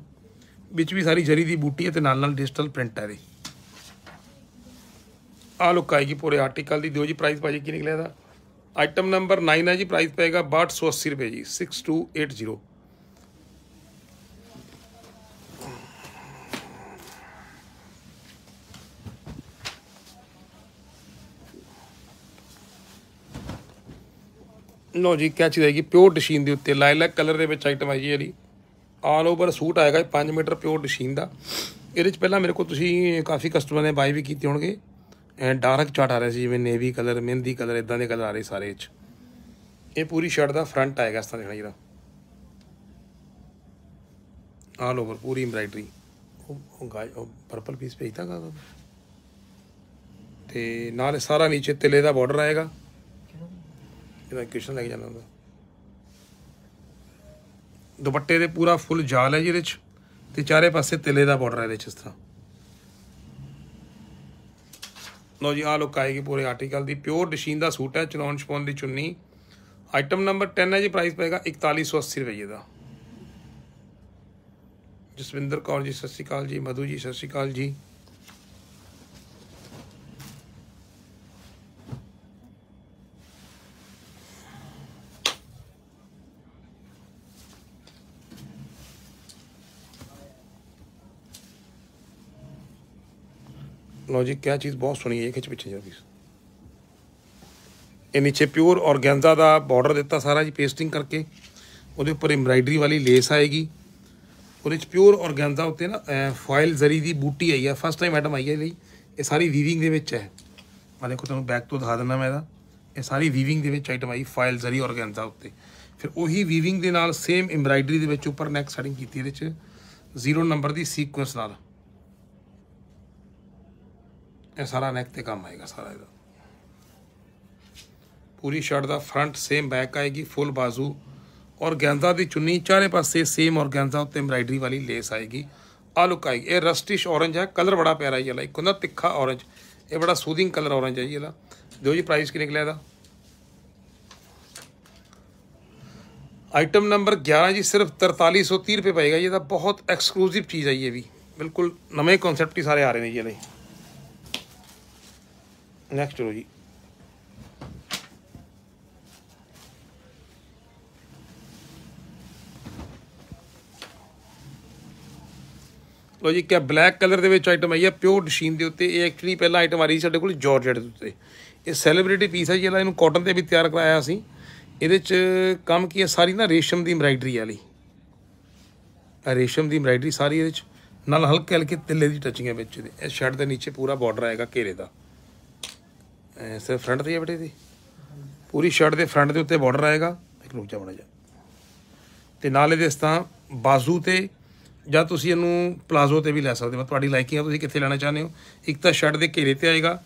ਵਿੱਚ ਵੀ ਸਾਰੀ ਜ਼ਰੀ ਦੀ ਬੂਟੀ ਹੈ ਤੇ ਨਾਲ ਨਾਲ ਡਿਜੀਟਲ ਪ੍ਰਿੰਟ ਹੈ ਇਹਦੀ ਆ ਲੁੱਕ ਆਏਗੀ ਪੂਰੇ ਆਰਟੀਕਲ ਦੀ ਦਿਓ ਜੀ ਪ੍ਰਾਈਸ ਭਾਜੀ ਕੀ ਨਿਕਲਿਆ ਦਾ ਆਈਟਮ ਨੰਬਰ 9 ਹੈ ਜੀ ਪ੍ਰਾਈਸ ਪਏਗਾ 6280 ਰੁਪਏ ਜੀ 6280 ਲੋ ਜੀ ਕੈਚ ਰਹੇਗੀ ਪਿਓਰ ਡਿਸ਼ੀਨ ਦੇ ਉੱਤੇ ਲਾਈਲੈਕ ਕਲਰ ਦੇ ਵਿੱਚ ਆਈਟਮ ਆਈ ਹੈ ਜੀ ਆਲ ਓਵਰ ਸੂਟ ਆਏਗਾ 5 ਮੀਟਰ ਪਿਓਰ ਡਿਸ਼ੀਨ ਦਾ ਇਹਦੇ ਚ ਪਹਿਲਾਂ ਮੇਰੇ ਕੋਲ ਤੁਸੀਂ ਕਾਫੀ ਕਸਟਮਰ ਨੇ ਬਾਈ ਵੀ ਕੀਤੇ ਹੋਣਗੇ ਡਾਰਕ ਚਾਟ ਆ ਰਿਹਾ ਸੀ ਜਿਵੇਂ ਨੇਵੀ ਕਲਰ ਮਹਿੰਦੀ ਕਲਰ ਇਦਾਂ ਦੇ ਕਲਰ ਆ ਰਹੇ ਸਾਰੇ ਚ ਇਹ ਪੂਰੀ ਸ਼ਰਟ ਦਾ ਫਰੰਟ ਆਏਗਾ ਇਸ ਤਰ੍ਹਾਂ ਦੇਖਣਾ ਜਰਾ ਆਲ ਓਵਰ ਪੂਰੀ ਐਮਬ੍ਰਾਇਡਰੀ ਉਹ ਗਾਇ ਉਹ ਪਰਪਲ ਪੀਸ ਭੇਜਤਾ ਗਾ ਤੇ ਨਾਲ ਸਾਰਾ ਨੀਚੇ ਤਿਲੇ ਦਾ ਬਾਰਡਰ ਆਏਗਾ ਇਹ ਮੈਂ ਕਿਸ਼ਨ ਲੈ ਜਾਂਦਾ ਜਾਣਾ ਹੁੰਦਾ ਦੁਪੱਟੇ ਦੇ ਪੂਰਾ ਫੁੱਲ ਜਾਲ ਹੈ ਜੀ ਇਹਦੇ ਚ ਤੇ ਚਾਰੇ ਪਾਸੇ ਤਿੱਲੇ ਦਾ ਬਾਰਡਰ ਹੈ ਇਹਦੇ ਚ ਇਸ ਤਰ੍ਹਾਂ ਲੋ ਜੀ ਆ ਲੋ ਕਾਏਗੀ ਪੂਰੇ ਆਰਟੀਕਲ ਦੀ ਪਿਓਰ ਡਿਸ਼ੀਨ ਦਾ ਸੂਟ ਹੈ ਚਲਾਉਣ ਛਪੌਨ ਦੀ ਚੁੰਨੀ ਆਈਟਮ ਨੰਬਰ 10 ਹੈ ਜੀ ਪ੍ਰਾਈਸ ਪਏਗਾ 4180 ਰੁਪਏ ਦਾ ਜਸਵਿੰਦਰ ਕੌਰ ਜੀ ਸਤਿ ਸ਼੍ਰੀ ਅਕਾਲ ਜੀ ਮਧੂ ਜੀ ਸਤਿ ਸ਼੍ਰੀ ਅਕਾਲ ਜੀ लो ਕਿਆ ਚੀਜ਼ ਬਹੁਤ बहुत सुनी है ਪਿੱਛੇ ਜਾ पीछे जाओ ਇਹ ਨੀਚੇ ਪਿਓਰ ਔਰਗੈਂਜ਼ਾ ਦਾ ਬਾਰਡਰ ਦਿੱਤਾ ਸਾਰਾ ਜੀ ਪੇਸਟਿੰਗ ਕਰਕੇ ਉਹਦੇ ਉੱਪਰ ਐਮਬਰਾਇਡਰੀ ਵਾਲੀ ਲੇਸ ਆਏਗੀ ਉਹਦੇ ਚ ਪਿਓਰ ਔਰਗੈਂਜ਼ਾ ਉੱਤੇ ਨਾ ਫਾਇਲ ਜ਼ਰੀ ਦੀ ਬੂਟੀ ਆਈ ਹੈ ਫਸਟ ਟਾਈਮ ਆਈਟਮ ਆਈ ਹੈ ਲਈ ਇਹ ਸਾਰੀ ਵੀਵਿੰਗ ਦੇ ਵਿੱਚ ਹੈ ਮੈਂ ਦੇਖੋ ਤੁਹਾਨੂੰ ਬੈਕ ਤੋਂ ਦਿਖਾ ਦਿੰਦਾ ਮੈਂ ਇਹਦਾ ਇਹ ਸਾਰੀ ਵੀਵਿੰਗ ਦੇ ਵਿੱਚ ਆਈਟਮ ਆਈ ਫਾਇਲ ਜ਼ਰੀ ਔਰਗੈਂਜ਼ਾ ਉੱਤੇ ਫਿਰ ਉਹੀ ਵੀਵਿੰਗ ਦੇ ਨਾਲ ਸੇਮ ਐਮਬਰਾਇਡਰੀ ਦੇ ਵਿੱਚ ਉੱਪਰ ਨੈਕ ਸੈਟਿੰਗ ਕੀਤੀ ਇਹਦੇ ਚ ਜ਼ੀਰੋ ਨੰਬਰ ਦੀ ਸੀਕੁਐਂਸ ਨਾਲ ਇਹ ਸਾਰਾ ਨੈਕ ਤੇ ਕੰਮ ਆਏਗਾ ਸਾਰਾ ਇਹਦਾ ਪੂਰੀ ਸ਼ਰਟ ਦਾ ਫਰੰਟ ਸੇਮ ਬੈਕ ਆਏਗੀ ਫੁੱਲ ਬਾਜ਼ੂ ਔਰ ਗੈਂਦਾ ਦੀ ਚੁੰਨੀ ਚਾਰੇ ਪਾਸੇ ਸੇਮ ਔਰ ਗੈਂਦਾ ਉੱਤੇ ਐਮਬਰਾਇਡਰੀ ਵਾਲੀ ਲੇਸ ਆਏਗੀ ਆ ਲੁੱਕ ਆਏਗੀ ਇਹ ਰਸਟਿਸ਼ ਔਰੰਜ ਹੈ ਕਲਰ ਬੜਾ ਪਿਆਰਾ ਹੈ ਲਾਈਕ ਇੱਕ ਹੁੰਦਾ ਤਿੱਖਾ ਔਰੰਜ ਇਹ ਬੜਾ ਸੂਦਿੰਗ ਕਲਰ ਔਰੰਜ ਹੈ ਇਹਦਾ ਜੋ ਜੀ ਪ੍ਰਾਈਸ ਕਿੰਨੇ ਕਿਲਾ ਇਹਦਾ ਆਈਟਮ ਨੰਬਰ 11 ਜੀ ਸਿਰਫ 4330 ਰੁਪਏ ਪਏਗਾ ਇਹਦਾ ਬਹੁਤ ਐਕਸਕਲੂਸਿਵ ਚੀਜ਼ ਆਈ ਹੈ ਵੀ ਬਿਲਕੁਲ ਨਵੇਂ ਕਨਸੈਪਟ ਹੀ ਸਾਰੇ ਆ ਰਹੇ ਨੇ ਜੀ ਇਹਦੇ ਨੈਕਸਟ ਚਲੋ ਜੀ ਲੋ ਜੀ ਕਿ ਬਲੈਕ ਕਲਰ ਦੇ ਵਿੱਚ ਆਈਟਮ ਆਈ ਹੈ ਪਿਓਰ ਡਸ਼ੀਨ ਦੇ ਉੱਤੇ ਇਹ ਐਕਚੁਅਲੀ ਪਹਿਲਾ ਆਈਟਮ ਆ ਰਹੀ ਸਾਡੇ ਕੋਲ ਜਾਰਜਟ ਦੇ ਉੱਤੇ ਇਹ ਸੈਲੀਬ੍ਰਿਟੀ ਪੀਸ ਹੈ ਜਿਹੜਾ ਇਹਨੂੰ ਕਾਟਨ ਤੇ ਵੀ ਤਿਆਰ ਕਰਾਇਆ ਸੀ ਇਹਦੇ ਚ ਕੰਮ ਕੀ ਹੈ ਸਾਰੀ ਨਾ ਰੇਸ਼ਮ ਦੀ ਐਮਬ੍ਰਾਇਡਰੀ ਵਾਲੀ ਰੇਸ਼ਮ ਦੀ ਐਮਬ੍ਰਾਇਡਰੀ ਸਾਰੀ ਇਹਦੇ ਚ ਨਾਲ ਹਲਕੇ ਹਲਕੇ ਤਿੱਲੇ ਦੀ ਟੱਚਿੰਗ ਹੈ ਵਿੱਚ ਇਹ ਸ਼ਰਟ ਦੇ ਨੀਚੇ ਪੂਰਾ ਬਾਰਡਰ ਆਏਗਾ ਘੇਰੇ ਦਾ ਸਿਰ ਫਰੰਟ ਤੇ ਹੈ ਬੇਟੇ ਦੀ ਪੂਰੀ ਸ਼ਰਟ ਦੇ ਫਰੰਟ ਦੇ ਉੱਤੇ ਬਾਰਡਰ ਆਏਗਾ ਇੱਕ ਲੋਚਾ ਬਣਾ ਜਾ ਤੇ ਨਾਲ ਇਹਦੇ ਸਤਾ ਬਾਜ਼ੂ ਤੇ ਜਾਂ ਤੁਸੀਂ ਇਹਨੂੰ ਪਲਾਜ਼ੋ ਤੇ ਵੀ ਲੈ ਸਕਦੇ ਹੋ ਤੁਹਾਡੀ ਲਾਈਕਿੰਗ ਹੈ ਤੁਸੀਂ ਕਿੱਥੇ ਲੈਣਾ ਚਾਹੁੰਦੇ ਹੋ ਇੱਕ ਤਾਂ ਸ਼ਰਟ ਦੇ ਘੇਰੇ ਤੇ ਆਏਗਾ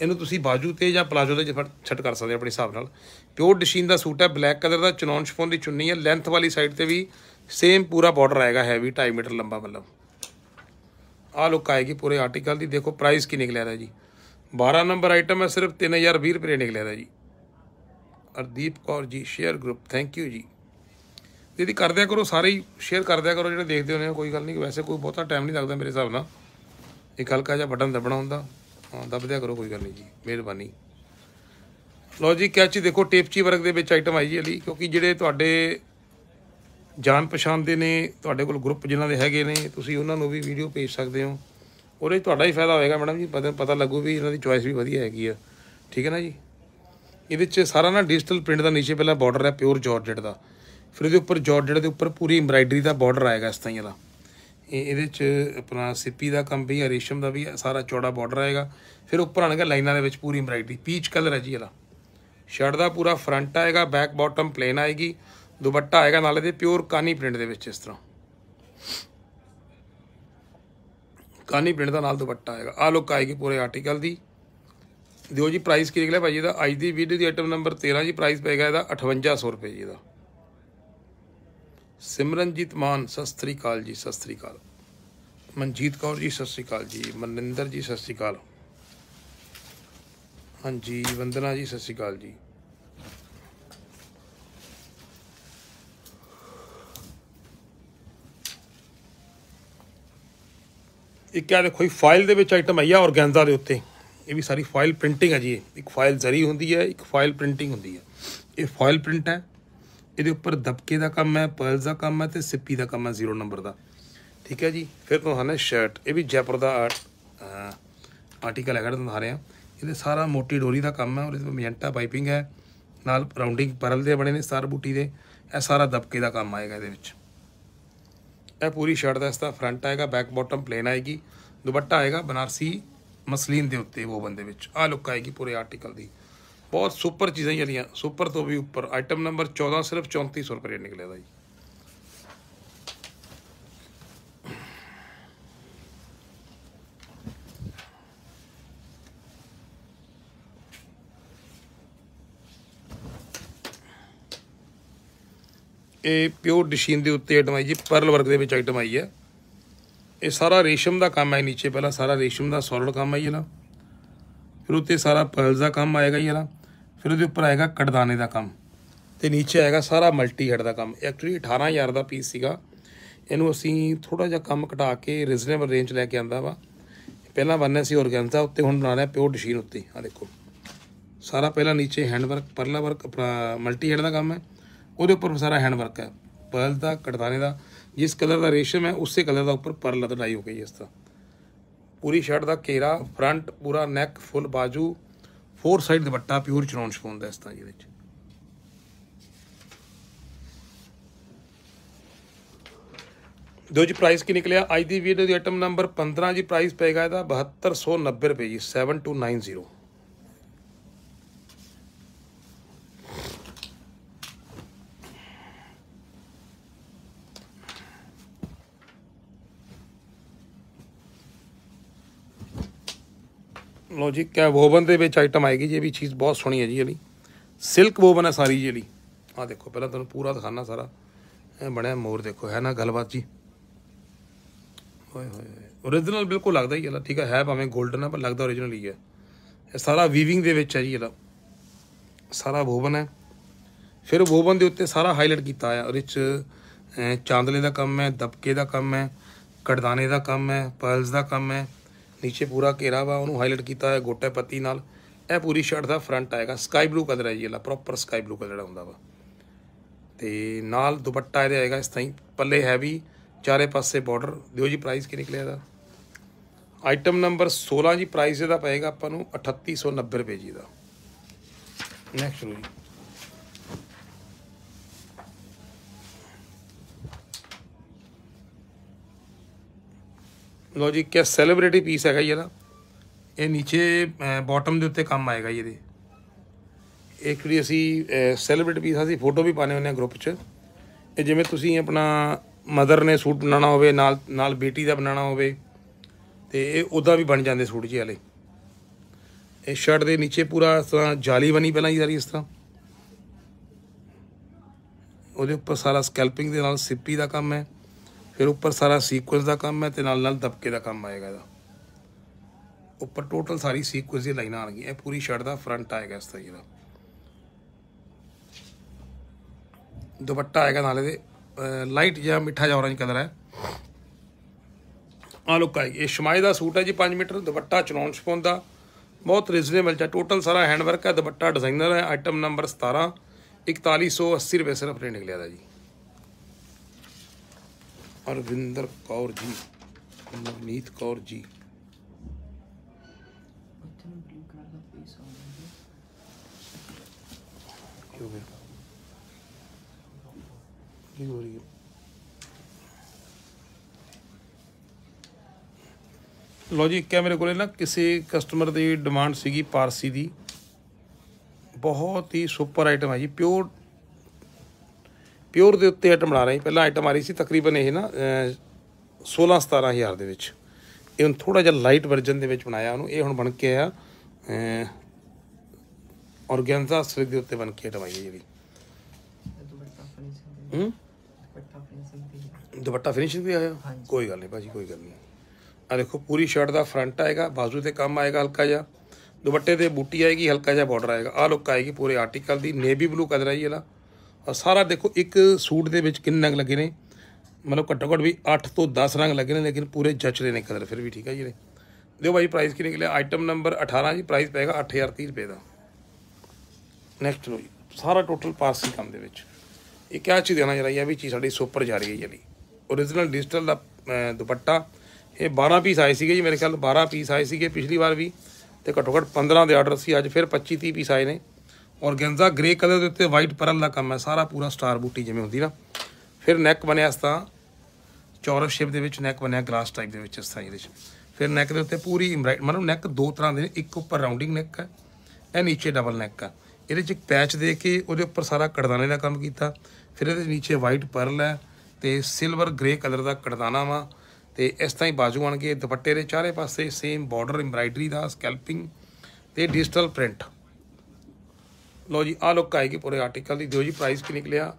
ਇਹਨੂੰ ਤੁਸੀਂ ਬਾਜੂ ਤੇ ਜਾਂ ਪਲਾਜ਼ੋ ਤੇ ਛੱਟ ਕਰ ਸਕਦੇ ਆਪਣੇ ਹਿਸਾਬ ਨਾਲ ਪਿਓਰ ਡਿਸ਼ੀਨ ਦਾ ਸੂਟ ਹੈ ਬਲੈਕ ਕਲਰ ਦਾ ਚਨੌਨ ਸ਼ਫੋਨ ਦੀ ਚੁੰਨੀ ਹੈ ਲੈਂਥ ਵਾਲੀ ਸਾਈਡ ਤੇ ਵੀ ਸੇਮ ਪੂਰਾ ਬਾਰਡਰ ਆਏਗਾ ਹੈਵੀ 2.5 ਮੀਟਰ ਲੰਬਾ ਮਤਲਬ ਆ ਲੁੱਕ ਆਏਗੀ ਪੂਰੇ ਆਰਟੀਕਲ ਦੀ ਦੇਖੋ ਪ੍ਰਾਈਸ ਕੀ ਨਿਕਲਿਆ ਹੈ ਜੀ 12 ਨੰਬਰ ਆਈਟਮ ਹੈ ਸਿਰਫ 3020 ਰੁਪਏ ਨਿਕਲਿਆ ਜੀ ਅਰਦੀਪ ਕੌਰ ਜੀ ਸ਼ੇਅਰ ਗਰੁੱਪ ਥੈਂਕ ਯੂ ਜੀ ਦੀਦੀ ਕਰ ਦਿਆ ਕਰੋ ਸਾਰੇ ਹੀ ਸ਼ੇਅਰ ਕਰ ਦਿਆ ਕਰੋ ਜਿਹੜੇ ਦੇਖਦੇ ਹੋਣੇ ਕੋਈ ਗੱਲ ਨਹੀਂ ਵੈਸੇ ਕੋਈ ਬਹੁਤਾ ਟਾਈਮ ਨਹੀਂ ਲੱਗਦਾ ਮੇਰੇ ਹਿਸਾਬ ਨਾਲ ਇੱਕ ਹਲਕਾ ਜਿਹਾ ਬਟਨ ਦਬਣਾ ਹੁੰਦਾ ਹਾਂ ਦਬ ਦਿਆ ਕਰੋ ਕੋਈ ਗੱਲ ਨਹੀਂ ਜੀ ਮਿਹਰਬਾਨੀ ਲੋ ਜੀ ਕੈਚੀ ਦੇਖੋ ਟੇਪਚੀ ਵਰਗ ਦੇ ਵਿੱਚ ਆਈਟਮ ਆਈ ਜੀ ਅਲੀ ਕਿਉਂਕਿ ਜਿਹੜੇ ਤੁਹਾਡੇ ਜਾਣ ਪਛਾਣ ਦੇ ਨੇ ਤੁਹਾਡੇ ਕੋਲ ਗਰੁੱਪ ਜਿਨ੍ਹਾਂ ਦੇ ਹੈਗੇ ਨੇ ਤੁਸੀਂ ਉਹਨਾਂ ਨੂੰ ਵੀ ਵੀਡੀਓ ਭੇਜ ਸਕਦੇ ਹੋ ਉਹਦੇ ਤੁਹਾਡਾ ਹੀ ਫਾਇਦਾ ਹੋਏਗਾ ਮੈਡਮ ਜੀ ਪਤਾ ਲੱਗੂ ਵੀ ਇਹਨਾਂ ਦੀ ਚੁਆਇਸ ਵੀ ਵਧੀਆ ਹੈਗੀ ਆ ਠੀਕ ਹੈ ਨਾ ਜੀ ਇਹਦੇ ਵਿੱਚ ਸਾਰਾ ਨਾ ਡਿਜੀਟਲ ਪ੍ਰਿੰਟ ਦਾ ਨੀਚੇ ਪਹਿਲਾਂ ਬਾਰਡਰ ਹੈ ਪਿਓਰ ਜਾਰਜਟ ਦਾ ਫਿਰ ਉਹਦੇ ਉੱਪਰ ਜਾਰਜਟ ਦੇ ਉੱਪਰ ਪੂਰੀ ਐਮਬਰਾਇਡਰੀ ਦਾ ਬਾਰਡਰ ਆਏਗਾ ਇਸ ਤਰ੍ਹਾਂ ਹੀ ਦਾ ਇਹ ਇਹਦੇ ਵਿੱਚ ਆਪਣਾ ਸਿੱਪੀ ਦਾ ਕੰਮ ਵੀ ਹੈ ਰੇਸ਼ਮ ਦਾ ਵੀ ਸਾਰਾ ਚੌੜਾ ਬਾਰਡਰ ਆਏਗਾ ਫਿਰ ਉੱਪਰ ਆਣਗਾ ਲਾਈਨਾਂ ਦੇ ਵਿੱਚ ਪੂਰੀ ਐਮਬਰਾਇਡਰੀ ਪੀਚ ਕਲਰ ਹੈ ਜੀ ਇਹਦਾ ਸ਼ਰਟ ਦਾ ਪੂਰਾ ਫਰੰਟ ਆਏਗਾ ਬੈਕ ਬਾਟਮ ਪਲੇਨ ਆਏਗੀ ਦੁਪੱਟਾ ਆਏਗਾ ਨਾਲੇ ਦੇ ਪਿਓਰ ਕਾਨੀ ਪ੍ਰਿੰਟ ਦੇ ਵਿੱਚ ਇਸ ਤਰ੍ਹਾਂ ਕਾਨੀ ਪ੍ਰਿੰਟ ਦਾ ਨਾਲ ਦੁਪੱਟਾ ਆਏਗਾ ਆ ਲੁੱਕ ਆਏਗੀ ਪੂਰੇ ਆਰਟੀਕਲ ਦੀ ਦਿਓ ਜੀ ਪ੍ਰਾਈਸ ਕੀ ਨਿਕਲਿਆ ਭਾਈ ਇਹਦਾ ਅੱਜ ਦੀ ਵੀਡੀਓ ਦੀ ਆਈਟਮ ਨੰਬਰ 13 ਜੀ ਪ੍ਰਾਈਸ ਪੈਗਾ ਇਹਦਾ 5800 ਰੁਪਏ ਜੀ ਇਹਦਾ ਸਿਮਰਨਜੀਤ ਮਾਨ ਸਤਿ ਸ੍ਰੀ ਅਕਾਲ ਜੀ ਸਤਿ ਸ੍ਰੀ ਅਕਾਲ ਮਨਜੀਤ ਕੌਰ ਜੀ ਸਤਿ ਸ੍ਰੀ ਅਕਾਲ ਜੀ ਮਨਿੰਦਰ ਜੀ ਸਤਿ ਸ੍ਰੀ ਅਕਾਲ ਹਾਂਜੀ ਵੰਦਨਾ ਜੀ ਸਤਿ ਸ੍ਰੀ ਅਕਾਲ ਜੀ ਇੱਕ ਆ ਦੇਖੋ ਇਹ ਫਾਈਲ ਦੇ ਵਿੱਚ ਆਈਟਮ ਆਈ ਆ ਔਰਗੈਂਜ਼ਾ ਦੇ ਉੱਤੇ ਇਹ ਵੀ ਸਾਰੀ ਫਾਈਲ ਪ੍ਰਿੰਟਿੰਗ ਹੈ ਜੀ ਇੱਕ ਫਾਈਲ ਜ਼ਰੀ ਹੁੰਦੀ ਹੈ ਇੱਕ ਫਾਈਲ ਪ੍ਰਿੰਟਿੰਗ ਹੁੰਦੀ ਹੈ ਇਹ ਫਾਈਲ ਪ੍ਰਿੰਟ ਹੈ ਇਹਦੇ ਉੱਪਰ ਦਬਕੇ ਦਾ ਕੰਮ ਹੈ ਪਰਲਸ ਦਾ ਕੰਮ ਹੈ ਤੇ ਸਿੱਪੀ ਦਾ ਕੰਮ ਹੈ 0 ਨੰਬਰ ਦਾ ਠੀਕ ਹੈ ਜੀ ਫਿਰ ਤੁਹਾਨੂੰ ਸ਼ਰਟ ਇਹ ਵੀ ਜੈਪੁਰ ਦਾ ਆਰਟ ਆਰਟੀਕਲ ਹੈਗਾ ਰਹੇ ਆ ਇਹਦੇ ਸਾਰਾ ਮੋਟੀ ਡੋਰੀ ਦਾ ਕੰਮ ਹੈ ਔਰ ਇਹਦੇ ਮੈਂਟਾ ਪਾਈਪਿੰਗ ਹੈ ਨਾਲ ਰਾਉਂਡਿੰਗ ਪਰਲ ਦੇ ਬਣੇ ਨੇ ਸਾਰ ਬੂਟੀ ਦੇ ਇਹ ਸਾਰਾ ਦਬਕੇ ਦਾ ਕੰਮ ਆਏਗਾ ਇਹਦੇ ਵਿੱਚ ਇਹ ਪੂਰੀ ਸ਼ਰਟ ਦਾ ਇਸ ਦਾ ਫਰੰਟ ਆਏਗਾ ਬੈਕ ਬਾਟਮ ਪਲੇਨ ਆਏਗੀ ਦੁਪੱਟਾ ਆਏਗਾ ਬਨਾਰਸੀ ਮਸਲੀਨ ਦੇ ਉੱਤੇ ਉਹ ਬੰਦੇ ਵਿੱਚ ਆ ਲੁੱਕ ਆਏਗੀ ਪੂਰੇ ਆਰਟੀਕਲ ਦੀ ਬਹੁਤ ਸੁਪਰ ਚੀਜ਼ਾਂ ਹੀ ਆਲੀਆਂ ਸੁਪਰ ਤੋਂ ਵੀ ਉੱਪਰ ਆਈਟਮ ਨੰਬਰ 14 ਸਿਰਫ 3400 ਰੁਪਏ ਨਿਕਲੇਗਾ ਦਾ ਜੀ ਇਹ ਪਿਓਰ ਡਿਸ਼ੀਨ ਦੇ ਉੱਤੇ ਆਈਟਮ ਆਈ ਜੀ ਪਰਲ ਵਰਕ ਦੇ ਵਿੱਚ ਆਈਟਮ ਆਈ ਹੈ ਇਹ ਸਾਰਾ ਰੇਸ਼ਮ ਦਾ ਕੰਮ ਹੈ ਨੀਚੇ ਪਹਿਲਾਂ ਸਾਰਾ ਰੇਸ਼ਮ ਦਾ ਸੋਲਿਡ ਕੰਮ ਹੈ ਨਾ ਫਿਰ ਉੱਤੇ ਸਾਰਾ ਪਰਲਸ ਦਾ ਕੰਮ ਆਏਗਾ ਇਹਦਾ ਫਿਰ ਉਹਦੇ ਉੱਪਰ ਆਏਗਾ ਕੜਦਾਨੇ ਦਾ ਕੰਮ ਤੇ ਨੀਚੇ ਆਏਗਾ ਸਾਰਾ ਮਲਟੀ ਹੈਡ ਦਾ ਕੰਮ ਐਕਚੁਅਲੀ 18000 ਦਾ ਪੀਸ ਸੀਗਾ ਇਹਨੂੰ ਅਸੀਂ ਥੋੜਾ ਜਿਹਾ ਕੰਮ ਘਟਾ ਕੇ ਰੀਜ਼ਨੇਬਲ ਰੇਂਜ ਲੈ ਕੇ ਆਂਦਾ ਵਾ ਪਹਿਲਾਂ ਬਣਨਾ ਸੀ ਔਰਗੈਂਜ਼ਾ ਉੱਤੇ ਹੁਣ ਬਣਾ ਰਿਹਾ ਪਿਓਰ ਡਿਸ਼ੀਨ ਉੱਤੇ ਆ ਦੇਖੋ ਸਾਰਾ ਪਹਿਲਾਂ ਨੀਚੇ ਹੈਂਡ ਵਰਕ ਪਰਲਾ ਵਰਕ ਮਲਟੀ ਹੈਡ ਦਾ ਕੰਮ ਹੈ ਉਹਦੇ ਉੱਪਰ ਸਾਰਾ ਹੈਂਡ ਵਰਕ ਹੈ ਪਰਲ ਦਾ ਕਟਦਾਨੇ ਦਾ ਜਿਸ ਕਲਰ ਦਾ ਰੇਸ਼ਮ ਹੈ ਉਸੇ ਕਲਰ ਦਾ ਉੱਪਰ ਪਰਲ ਲਟਾਈ ਹੋ ਗਈ ਇਸ ਤਰ੍ਹਾਂ ਪੂਰੀ ਸ਼ਰਟ ਦਾ ਘੇਰਾ ਫਰੰਟ ਪੂਰਾ ਨੈਕ ਫੁੱਲ ਬਾਜੂ ਫੋਰ ਸਾਈਡ ਦੁਪੱਟਾ ਪਿਓਰ ਚਨੌਨ ਸ਼ਫੋਨ ਦਾ ਇਸ ਤਰ੍ਹਾਂ ਇਹਦੇ ਵਿੱਚ ਦੋ ਜੀ ਪ੍ਰਾਈਸ ਕੀ ਨਿਕਲਿਆ ਅੱਜ ਦੀ ਵੀਡੀਓ ਦੀ ਆਈਟਮ ਨੰਬਰ 15 ਜੀ ਪ੍ਰਾਈਸ ਪੈਗਾ ਇਹਦਾ 7290 ਰੁਪਏ ਜੀ 7290 ਲੋ ਜੀ ਕੈ ਵੋਵਨ ਦੇ ਵਿੱਚ ਆਈਟਮ ਆਏਗੀ ਜੀ ਇਹ ਵੀ ਚੀਜ਼ ਬਹੁਤ ਸੋਹਣੀ ਹੈ ਜੀ ਇਹ ਵੀ ਸਿਲਕ ਵੋਵਨ ਹੈ ਸਾਰੀ ਜਿਹੜੀ ਆ ਦੇਖੋ ਪਹਿਲਾਂ ਤੁਹਾਨੂੰ ਪੂਰਾ ਦਿਖਾਣਾ ਸਾਰਾ ਇਹ ਬਣਿਆ ਮੋਰ ਦੇਖੋ ਹੈ ਨਾ ਗੱਲਬਾਤ ਜੀ ਓਏ ਹੋਏ ਓਰੀਜਨਲ ਬਿਲਕੁਲ ਲੱਗਦਾ ਹੀ ਇਹਦਾ ਠੀਕ ਹੈ ਹੈ ਭਾਵੇਂ 골ਡਨ ਹੈ ਪਰ ਲੱਗਦਾ ਓਰੀਜਨਲ ਹੀ ਹੈ ਇਹ ਸਾਰਾ ਵੀਵਿੰਗ ਦੇ ਵਿੱਚ ਹੈ ਜੀ ਇਹਦਾ ਸਾਰਾ ਵੋਵਨ ਹੈ ਫਿਰ ਵੋਵਨ ਦੇ ਉੱਤੇ ਸਾਰਾ ਹਾਈਲਾਈਟ ਕੀਤਾ ਆ ਉਹਦੇ ਚ ਚਾਂਦਲੇ ਦਾ ਕੰਮ ਹੈ ਦਬਕੇ ਦਾ ਕੰਮ ਹੈ ਕੜਦਾਨੇ ਦਾ ਕੰਮ ਹੈ ਪਰਲਸ ਦਾ ਕੰਮ ਹੈ ਨੀਚੇ ਪੂਰਾ ਘੇਰਾ ਵਾ ਉਹਨੂੰ ਹਾਈਲਾਈਟ ਕੀਤਾ ਹੈ ਗੋਟੇ ਪੱਤੀ ਨਾਲ ਇਹ ਪੂਰੀ ਸ਼ਰਟ ਦਾ ਫਰੰਟ ਆਏਗਾ ਸਕਾਈ ਬਲੂ ਕਲਰ ਹੈ ਜੀ ਇਹਦਾ ਪ੍ਰੋਪਰ ਸਕਾਈ ਬਲੂ ਕਲਰ ਹੁੰਦਾ ਵਾ ਤੇ ਨਾਲ ਦੁਪੱਟਾ ਇਹਦੇ ਆਏਗਾ ਇਸ ਤਾਈ ਪੱਲੇ ਹੈਵੀ ਚਾਰੇ ਪਾਸੇ ਬਾਰਡਰ ਦਿਓ ਜੀ ਪ੍ਰਾਈਸ ਕੀ ਨਿਕਲਿਆ ਇਹਦਾ ਆਈਟਮ ਨੰਬਰ 16 ਜੀ ਪ੍ਰਾਈਸ ਇਹਦਾ ਪਏਗਾ ਆਪਾਂ ਨੂੰ 3890 ਰੁਪਏ ਜੀ ਦਾ ਨੈਕਸਟ ਜੀ ਲੋ ਜੀ ਕਿਆ ਸੈਲੀਬ੍ਰਿਟੀ ਪੀਸ ਹੈਗਾ ਇਹਦਾ ਇਹ ਨੀਚੇ ਬਾਟਮ ਦੇ ਉੱਤੇ ਕੰਮ ਆਏਗਾ ਇਹਦੇ ਇੱਕ ਵੀ ਅਸੀਂ ਸੈਲੀਬ੍ਰਿਟੀ ਪੀਸ ਅਸੀਂ ਫੋਟੋ ਵੀ ਪਾਣੇ ਹੁੰਦੇ ਆ ਗਰੁੱਪ 'ਚ ਇਹ ਜਿਵੇਂ ਤੁਸੀਂ ਆਪਣਾ ਮਦਰ ਨੇ ਸੂਟ ਬਣਾਉਣਾ ਹੋਵੇ ਨਾਲ ਨਾਲ ਬੇਟੀ ਦਾ ਬਣਾਉਣਾ ਹੋਵੇ ਤੇ ਇਹ ਉਦਾਂ ਵੀ ਬਣ ਜਾਂਦੇ ਸੂਟ ਜੀ ਵਾਲੇ ਇਹ ਸ਼ਰਟ ਦੇ ਨੀਚੇ ਪੂਰਾ ਇਸ ਤਰ੍ਹਾਂ ਜਾਲੀ ਬਣੀ ਪਹਿਲਾਂ ਹੀ ਸਾਰੀ ਇਸ ਤਰ੍ਹਾਂ ਉਹਦੇ ਉੱਪਰ ਸਾਰਾ ਸਕੈਲਪਿੰਗ ਦੇ ਨਾਲ ਸਿੱਪੀ ਦਾ ਕੰਮ ਹੈ ਫਿਰ ਉੱਪਰ ਸਾਰਾ ਸੀਕੁਐਂਸ ਦਾ ਕੰਮ ਹੈ ਤੇ ਨਾਲ ਨਾਲ ਦਬਕੇ ਦਾ ਕੰਮ ਆਏਗਾ ਇਹਦਾ ਉੱਪਰ ਟੋਟਲ ਸਾਰੀ ਸੀਕੁਐਂਸ ਦੀ ਲਾਈਨਾਂ ਗਈਆਂ ਇਹ ਪੂਰੀ ਸ਼ਰਟ ਦਾ ਫਰੰਟ ਆਏਗਾ ਇਸ ਤਰ੍ਹਾਂ ਇਹਦਾ ਦੁਪੱਟਾ ਆਏਗਾ ਨਾਲ ਇਹਦੇ ਲਾਈਟ ਜਾਂ ਮਿੱਠਾ ਜਾਂ ਔਰੰਜ ਕਲਰ ਹੈ ਆ ਲੁੱਕ ਆਏਗੀ ਇਹ ਸ਼ਮਾਈ ਦਾ ਸੂਟ ਹੈ ਜੀ 5 ਮੀਟਰ ਦੁਪੱਟਾ ਚਨੌਨ ਸ਼ਪੋਨ ਦਾ ਬਹੁਤ ਰੀਜ਼ਨੇਬਲ ਹੈ ਟੋਟਲ ਸਾਰਾ ਹੈਂਡਵਰਕ ਹੈ ਦੁਪੱਟਾ ਡਿਜ਼ਾਈਨਰ ਹੈ ਆਈਟਮ ਨੰਬਰ 17 4180 ਰੁਪਏ ਸਿਰਫ ਰੇਟ ਨਿਕਲਿਆ ਦਾ ਜੀ ਅਰਵਿੰਦਰ ਕੌਰ ਜੀ ਨਵਨੀਤ ਕੌਰ ਜੀ ਕੀ ਹੋ ਕੀ ਹੋ ਰਹੀ ਹੈ ਲੋ ਜੀ ਕੈਮਰੇ ਮੇਰੇ ਕੋਲੇ ਨਾ ਕਿਸੇ ਕਸਟਮਰ ਦੀ ਡਿਮਾਂਡ ਸੀਗੀ ਪਾਰਸੀ ਦੀ ਬਹੁਤ ਹੀ ਸੁਪਰ ਆਈਟਮ ਹੈ ਜੀ ਪਿਓਰ ਪਿਓਰ ਦੇ ਉੱਤੇ ਆਈਟਮ ਬਣਾ ਰਹੇ ਪਹਿਲਾਂ ਆਈਟਮ ਆ ਰਹੀ ਸੀ ਤਕਰੀਬਨ ਇਹ ਨਾ 16 17000 ਦੇ ਵਿੱਚ ਇਹ ਹੁਣ ਥੋੜਾ ਜਿਹਾ ਲਾਈਟ ਵਰਜ਼ਨ ਦੇ ਵਿੱਚ ਬਣਾਇਆ ਉਹਨੂੰ ਇਹ ਹੁਣ ਬਣ ਕੇ ਆ ਔਰਗੈਂਜ਼ਾ ਸਿਲਕ ਦੇ ਉੱਤੇ ਬਣ ਕੇ ਟਵਾਈ ਜਿਹੜੀ ਦੁਪੱਟਾ ਫਿਨਿਸ਼ਿੰਗ ਵੀ ਆਇਆ ਕੋਈ ਗੱਲ ਨਹੀਂ ਭਾਜੀ ਕੋਈ ਗੱਲ ਨਹੀਂ ਆ ਦੇਖੋ ਪੂਰੀ ਸ਼ਰਟ ਦਾ ਫਰੰਟ ਆਏਗਾ ਬਾਜ਼ੂ ਤੇ ਕੰਮ ਆਏਗਾ ਹਲਕਾ ਜਿਹਾ ਦੁਪੱਟੇ ਤੇ ਬੂਟੀ ਆਏਗੀ ਹਲਕਾ ਜਿਹਾ ਬਾਰਡਰ ਆਏਗਾ ਆ ਲੁੱਕ ਆਏਗੀ ਪੂਰੇ ਆਰਟੀਕਲ ਦੀ ਨੇਵੀ ਬਲੂ ਕਲਰ ਆਈ ਇਹਦਾ ਸਾਰਾ ਦੇਖੋ ਇੱਕ ਸੂਟ ਦੇ ਵਿੱਚ ਕਿੰਨੇ ਰੰਗ ਲੱਗੇ ਨੇ ਮਤਲਬ ਘੱਟੋ ਘੱਟ ਵੀ 8 ਤੋਂ 10 ਰੰਗ ਲੱਗੇ ਨੇ ਲੇਕਿਨ ਪੂਰੇ ਜੱਚ ਰਹੇ ਨੇ ਕਲਰ ਫਿਰ ਵੀ ਠੀਕ ਹੈ ਜੀ ਦਿਓ ਭਾਈ ਪ੍ਰਾਈਸ ਕਿ ਲਿਆ ਆਈਟਮ ਨੰਬਰ 18 ਜੀ ਪ੍ਰਾਈਸ ਪੈਗਾ 8030 ਰੁਪਏ ਦਾ ਨੈਕਸਟ ਲੋ ਜੀ ਸਾਰਾ ਟੋਟਲ ਪਾਰਸਲ ਕੰਮ ਦੇ ਵਿੱਚ ਇਹ ਕਿਆ ਚੀਜ਼ ਦੇਣਾ ਜਰਾ ਇਹ ਵੀ ਚੀਜ਼ ਸਾਡੀ ਸੁਪਰ ਜਾ ਰਹੀ ਹੈ ਜਿਹੜੀ origignal ਡਿਜੀਟਲ ਦਾ ਦੁਪੱਟਾ ਇਹ 12 ਪੀਸ ਆਏ ਸੀਗੇ ਜੀ ਮੇਰੇ ਖਿਆਲ 12 ਪੀਸ ਆਏ ਸੀਗੇ ਪਿਛਲੀ ਵਾਰ ਵੀ ਤੇ ਘੱਟੋ ਘੱਟ 15 ਦੇ ਆਰਡਰ ਸੀ ਅੱਜ ਫਿਰ 25 30 ਪੀਸ ਆਏ ਨੇ ਔਰਗੈਂਜ਼ਾ ਗ੍ਰੇ ਕਲਰ ਦੇ ਉੱਤੇ ਵਾਈਟ ਪਰਲ ਦਾ ਕੰਮ ਹੈ ਸਾਰਾ ਪੂਰਾ ਸਟਾਰ ਬੂਟੀ ਜਿਵੇਂ ਹੁੰਦੀ ਨਾ ਫਿਰ ਨੈਕ ਬਣਿਆ ਇਸ ਤਾਂ ਚੌਰਸ ਸ਼ੇਪ ਦੇ ਵਿੱਚ ਨੈਕ ਬਣਿਆ ਗਲਾਸ ਟਾਈਪ ਦੇ ਵਿੱਚ ਇਸ ਤਰ੍ਹਾਂ ਇਹਦੇ ਵਿੱਚ ਫਿਰ ਨੈਕ ਦੇ ਉੱਤੇ ਪੂਰੀ ਮਤਲਬ ਨੈਕ ਦੋ ਤਰ੍ਹਾਂ ਦੇ ਇੱਕ ਉੱਪਰ ਰਾਉਂਡਿੰਗ ਨੈਕ ਹੈ ਇਹ ਨੀਚੇ ਡਬਲ ਨੈਕ ਹੈ ਇਹਦੇ ਚ ਪੈਚ ਦੇ ਕੇ ਉਹਦੇ ਉੱਪਰ ਸਾਰਾ ਕੜਦਾਨੇ ਦਾ ਕੰਮ ਕੀਤਾ ਫਿਰ ਇਹਦੇ ਨੀਚੇ ਵਾਈਟ ਪਰਲ ਹੈ ਤੇ ਸਿਲਵਰ ਗ੍ਰੇ ਕਲਰ ਦਾ ਕੜਦਾਨਾ ਵਾ ਤੇ ਇਸ ਤਰ੍ਹਾਂ ਹੀ ਬਾਜੂ ਆਣ ਕੇ ਦੁਪੱਟੇ ਦੇ ਚਾਰੇ ਪਾਸੇ ਸੇਮ ਬਾਰਡਰ ਐਮਬ੍ਰਾਇਡਰੀ ਦਾ ਸਕੈਲਪਿੰਗ ਤੇ ਡਿਜੀਟਲ ਪ੍ਰਿੰਟ ਲੋ ਜੀ ਆ ਲੁੱਕ ਆਏਗੀ ਪੂਰੇ ਆਰਟੀਕਲ ਦੀ ਦਿਓ ਜੀ ਪ੍ਰਾਈਸ ਕੀ ਨਿਕਲਿਆ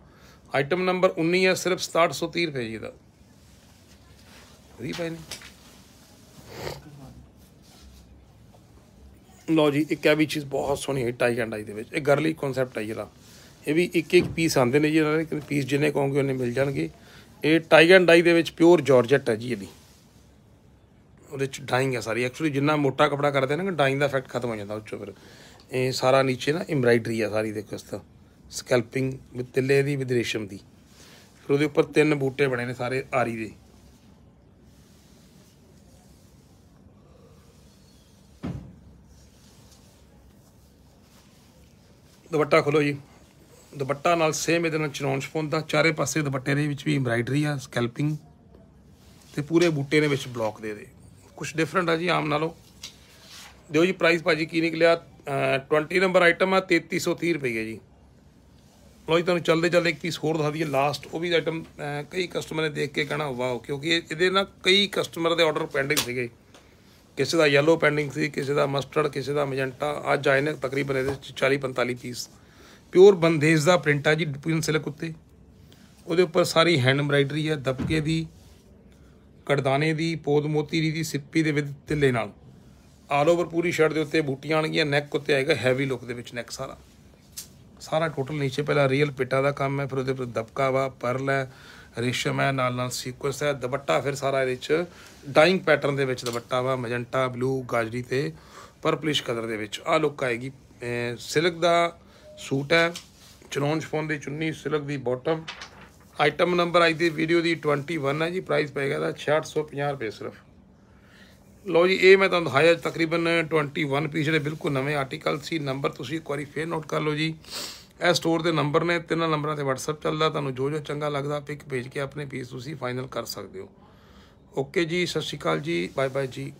ਆਈਟਮ ਨੰਬਰ 19 ਹੈ ਸਿਰਫ 6730 ਰੁਪਏ ਜੀ ਦਾ ਵੀ ਪਏ ਨੇ ਲੋ ਜੀ ਇੱਕ ਇਹ ਵੀ ਚੀਜ਼ ਬਹੁਤ ਸੋਹਣੀ ਹੈ ਟਾਈ ਐਂਡ ਆਈ ਦੇ ਵਿੱਚ ਇਹ ਗਰਲੀ ਕਨਸੈਪਟ ਹੈ ਜਿਹੜਾ ਇਹ ਵੀ ਇੱਕ ਇੱਕ ਪੀਸ ਆਂਦੇ ਨੇ ਜੀ ਇਹਨਾਂ ਦੇ ਪੀਸ ਜਿੰਨੇ ਕਹੋਗੇ ਉਹਨੇ ਮਿਲ ਜਾਣਗੇ ਇਹ ਟਾਈ ਐਂਡ ਡਾਈ ਦੇ ਵਿੱਚ ਪਿਓਰ ਜਾਰਜਟ ਹੈ ਜੀ ਇਹਦੀ ਉਹਦੇ ਚ ਡਾਈਂਗ ਹੈ ਸਾਰੀ ਐਕਚੁਅਲੀ ਜਿੰਨਾ ਮੋਟਾ ਕਪੜਾ ਕਰਦੇ ਨੇ ਨਾ ਡਾਈਂਗ ਦਾ ਇਫੈਕਟ ਖਤਮ ਹੋ ਜਾਂਦਾ ਉੱਚੋਂ ਫਿਰ ਇਹ ਸਾਰਾ ਨੀਚੇ ਨਾ ਐਮਬਰਾਇਡਰੀ ਆ ਸਾਰੀ ਦੇਖੋ ਇਸ ਤਰ੍ਹਾਂ ਸਕੈਲਪਿੰਗ ਵਿਦ ਤਿੱਲੇ ਦੀ ਵਿਦ ਰੇਸ਼ਮ ਦੀ ਫਿਰ ਉਹਦੇ ਉੱਪਰ ਤਿੰਨ ਬੂਟੇ ਬਣੇ ਨੇ ਸਾਰੇ ਆਰੀ ਦੇ ਦੁਪੱਟਾ ਖੋਲੋ ਜੀ ਦੁਪੱਟਾ ਨਾਲ ਸੇਮ ਇਹਦੇ ਨਾਲ ਚਨੌਨ ਸ਼ਪੋਨ ਦਾ ਚਾਰੇ ਪਾਸੇ ਦੁਪੱਟੇ ਦੇ ਵਿੱਚ ਵੀ ਐਮਬਰਾਇਡਰੀ ਆ ਸਕੈਲਪਿੰਗ ਤੇ ਪੂਰੇ ਬੂਟੇ ਨੇ ਵਿੱਚ ਬਲੌਕ ਦੇ ਦੇ ਕੁਝ ਡਿਫਰੈਂਟ ਆ ਜੀ ਆਮ ਨਾਲੋਂ ਦਿਓ ਜੀ ਪ੍ਰਾਈਸ ਭਾਜੀ ਕੀ ਨਿਕਲਿਆ 20 ਨੰਬਰ ਆਈਟਮ ਆ 3330 ਰੁਪਏ ਜੀ ਲੋ ਜੀ ਤੁਹਾਨੂੰ ਚਲਦੇ ਚਲਦੇ ਇੱਕ ਪੀਸ ਹੋਰ ਦਿਖਾ ਦਈਏ ਲਾਸਟ ਉਹ ਵੀ ਆਈਟਮ ਕਈ ਕਸਟਮਰ ਨੇ ਦੇਖ ਕੇ ਕਹਿਣਾ ਵਾਓ ਕਿਉਂਕਿ ਇਹਦੇ ਨਾਲ ਕਈ ਕਸਟਮਰ ਦੇ ਆਰਡਰ ਪੈਂਡਿੰਗ ਸੀਗੇ ਕਿਸੇ ਦਾ ਯੈਲੋ ਪੈਂਡਿੰਗ ਸੀ ਕਿਸੇ ਦਾ ਮਸਟਰਡ ਕਿਸੇ ਦਾ ਮਜੈਂਟਾ ਅੱਜ ਆਏ ਨੇ ਤਕਰੀਬਨ ਇਹਦੇ 40 45 ਪੀਸ ਪਿਓਰ ਬੰਦੇਜ ਦਾ ਪ੍ਰਿੰਟ ਆ ਜੀ ਡਿਪਿਨ ਸਿਲਕ ਉੱਤੇ ਉਹਦੇ ਉੱਪਰ ਸਾਰੀ ਹੈਂਡ ਐਮਬ੍ਰਾਇਡਰੀ ਹੈ ਦਬਕੇ ਦੀ ਕੜਦਾਨੇ ਦੀ ਪੋਦ ਮੋਤੀ ਦੀ ਸਿੱਪੀ ਦੇ ਵਿੱਚ ਤਿੱਲੇ ਨਾਲ ਆਲ ਓਵਰ ਪੂਰੀ ਸ਼ਰਟ ਦੇ ਉੱਤੇ ਬੂਟੀਆਂ ਆਣਗੀਆਂ ਨੈਕ ਉੱਤੇ ਆਏਗਾ ਹੈਵੀ ਲੁੱਕ ਦੇ ਵਿੱਚ ਨੈਕ ਸਾਰਾ ਸਾਰਾ ਟੋਟਲ ਨੀਚੇ ਪਹਿਲਾਂ ਰੀਅਲ ਪਿੱਟਾ ਦਾ ਕੰਮ ਹੈ ਫਿਰ ਉਹਦੇ ਉੱਪਰ ਦਬਕਾ ਵਾ ਪਰਲ ਹੈ ਰੇਸ਼ਮ ਹੈ ਨਾਲ ਨਾਲ ਸੀਕੁਐਂਸ ਹੈ ਦੁਪੱਟਾ ਫਿਰ ਸਾਰਾ ਇਹਦੇ ਵਿੱਚ ਡਾਈਂਗ ਪੈਟਰਨ ਦੇ ਵਿੱਚ ਦੁਪੱਟਾ ਵਾ ਮਜੰਟਾ ਬਲੂ ਗਾਜਰੀ ਤੇ ਪਰਪਲਿਸ਼ ਕਲਰ ਦੇ ਵਿੱਚ ਆ ਲੁੱਕ ਆਏਗੀ ਸਿਲਕ ਦਾ ਸੂਟ ਹੈ ਚਨੌਨ ਫੋਨ ਦੀ ਚੁੰਨੀ ਸਿਲਕ ਦੀ ਬਾਟਮ ਆਈਟਮ ਨੰਬਰ ਆਈ ਦੀ ਵੀਡੀਓ ਦੀ 21 ਹੈ ਜੀ ਪ੍ਰਾਈਸ ਪੈਗਾ ਦਾ 6650 ਰੁਪਏ ਸਿਰਫ ਲਓ ਜੀ ਇਹ ਮੈਂ ਤੁਹਾਨੂੰ ਦਿਖਾਇਆ ਤਕਰੀਬਨ 21 ਪੀਸ ਦੇ ਬਿਲਕੁਲ ਨਵੇਂ ਆਰਟੀਕਲ ਸੀ ਨੰਬਰ ਤੁਸੀਂ ਇੱਕ ਵਾਰੀ ਫੇਰ ਨੋਟ ਕਰ ਲਓ ਜੀ ਇਹ ਸਟੋਰ ਦੇ ਨੰਬਰ ਨੇ ਤਿੰਨਾਂ ਨੰਬਰਾਂ ਤੇ WhatsApp ਚੱਲਦਾ ਤੁਹਾਨੂੰ ਜੋ ਜੋ ਚੰਗਾ ਲੱਗਦਾ ਪਿਕ ਭੇਜ ਕੇ ਆਪਣੇ ਪੀਸ ਤੁਸੀਂ ਫਾਈਨਲ ਕਰ ਸਕਦੇ ਹੋ ਓਕੇ ਜੀ ਸਤਿ ਸ਼੍ਰੀ ਅਕਾਲ ਜੀ ਬਾਏ ਬਾਏ ਜੀ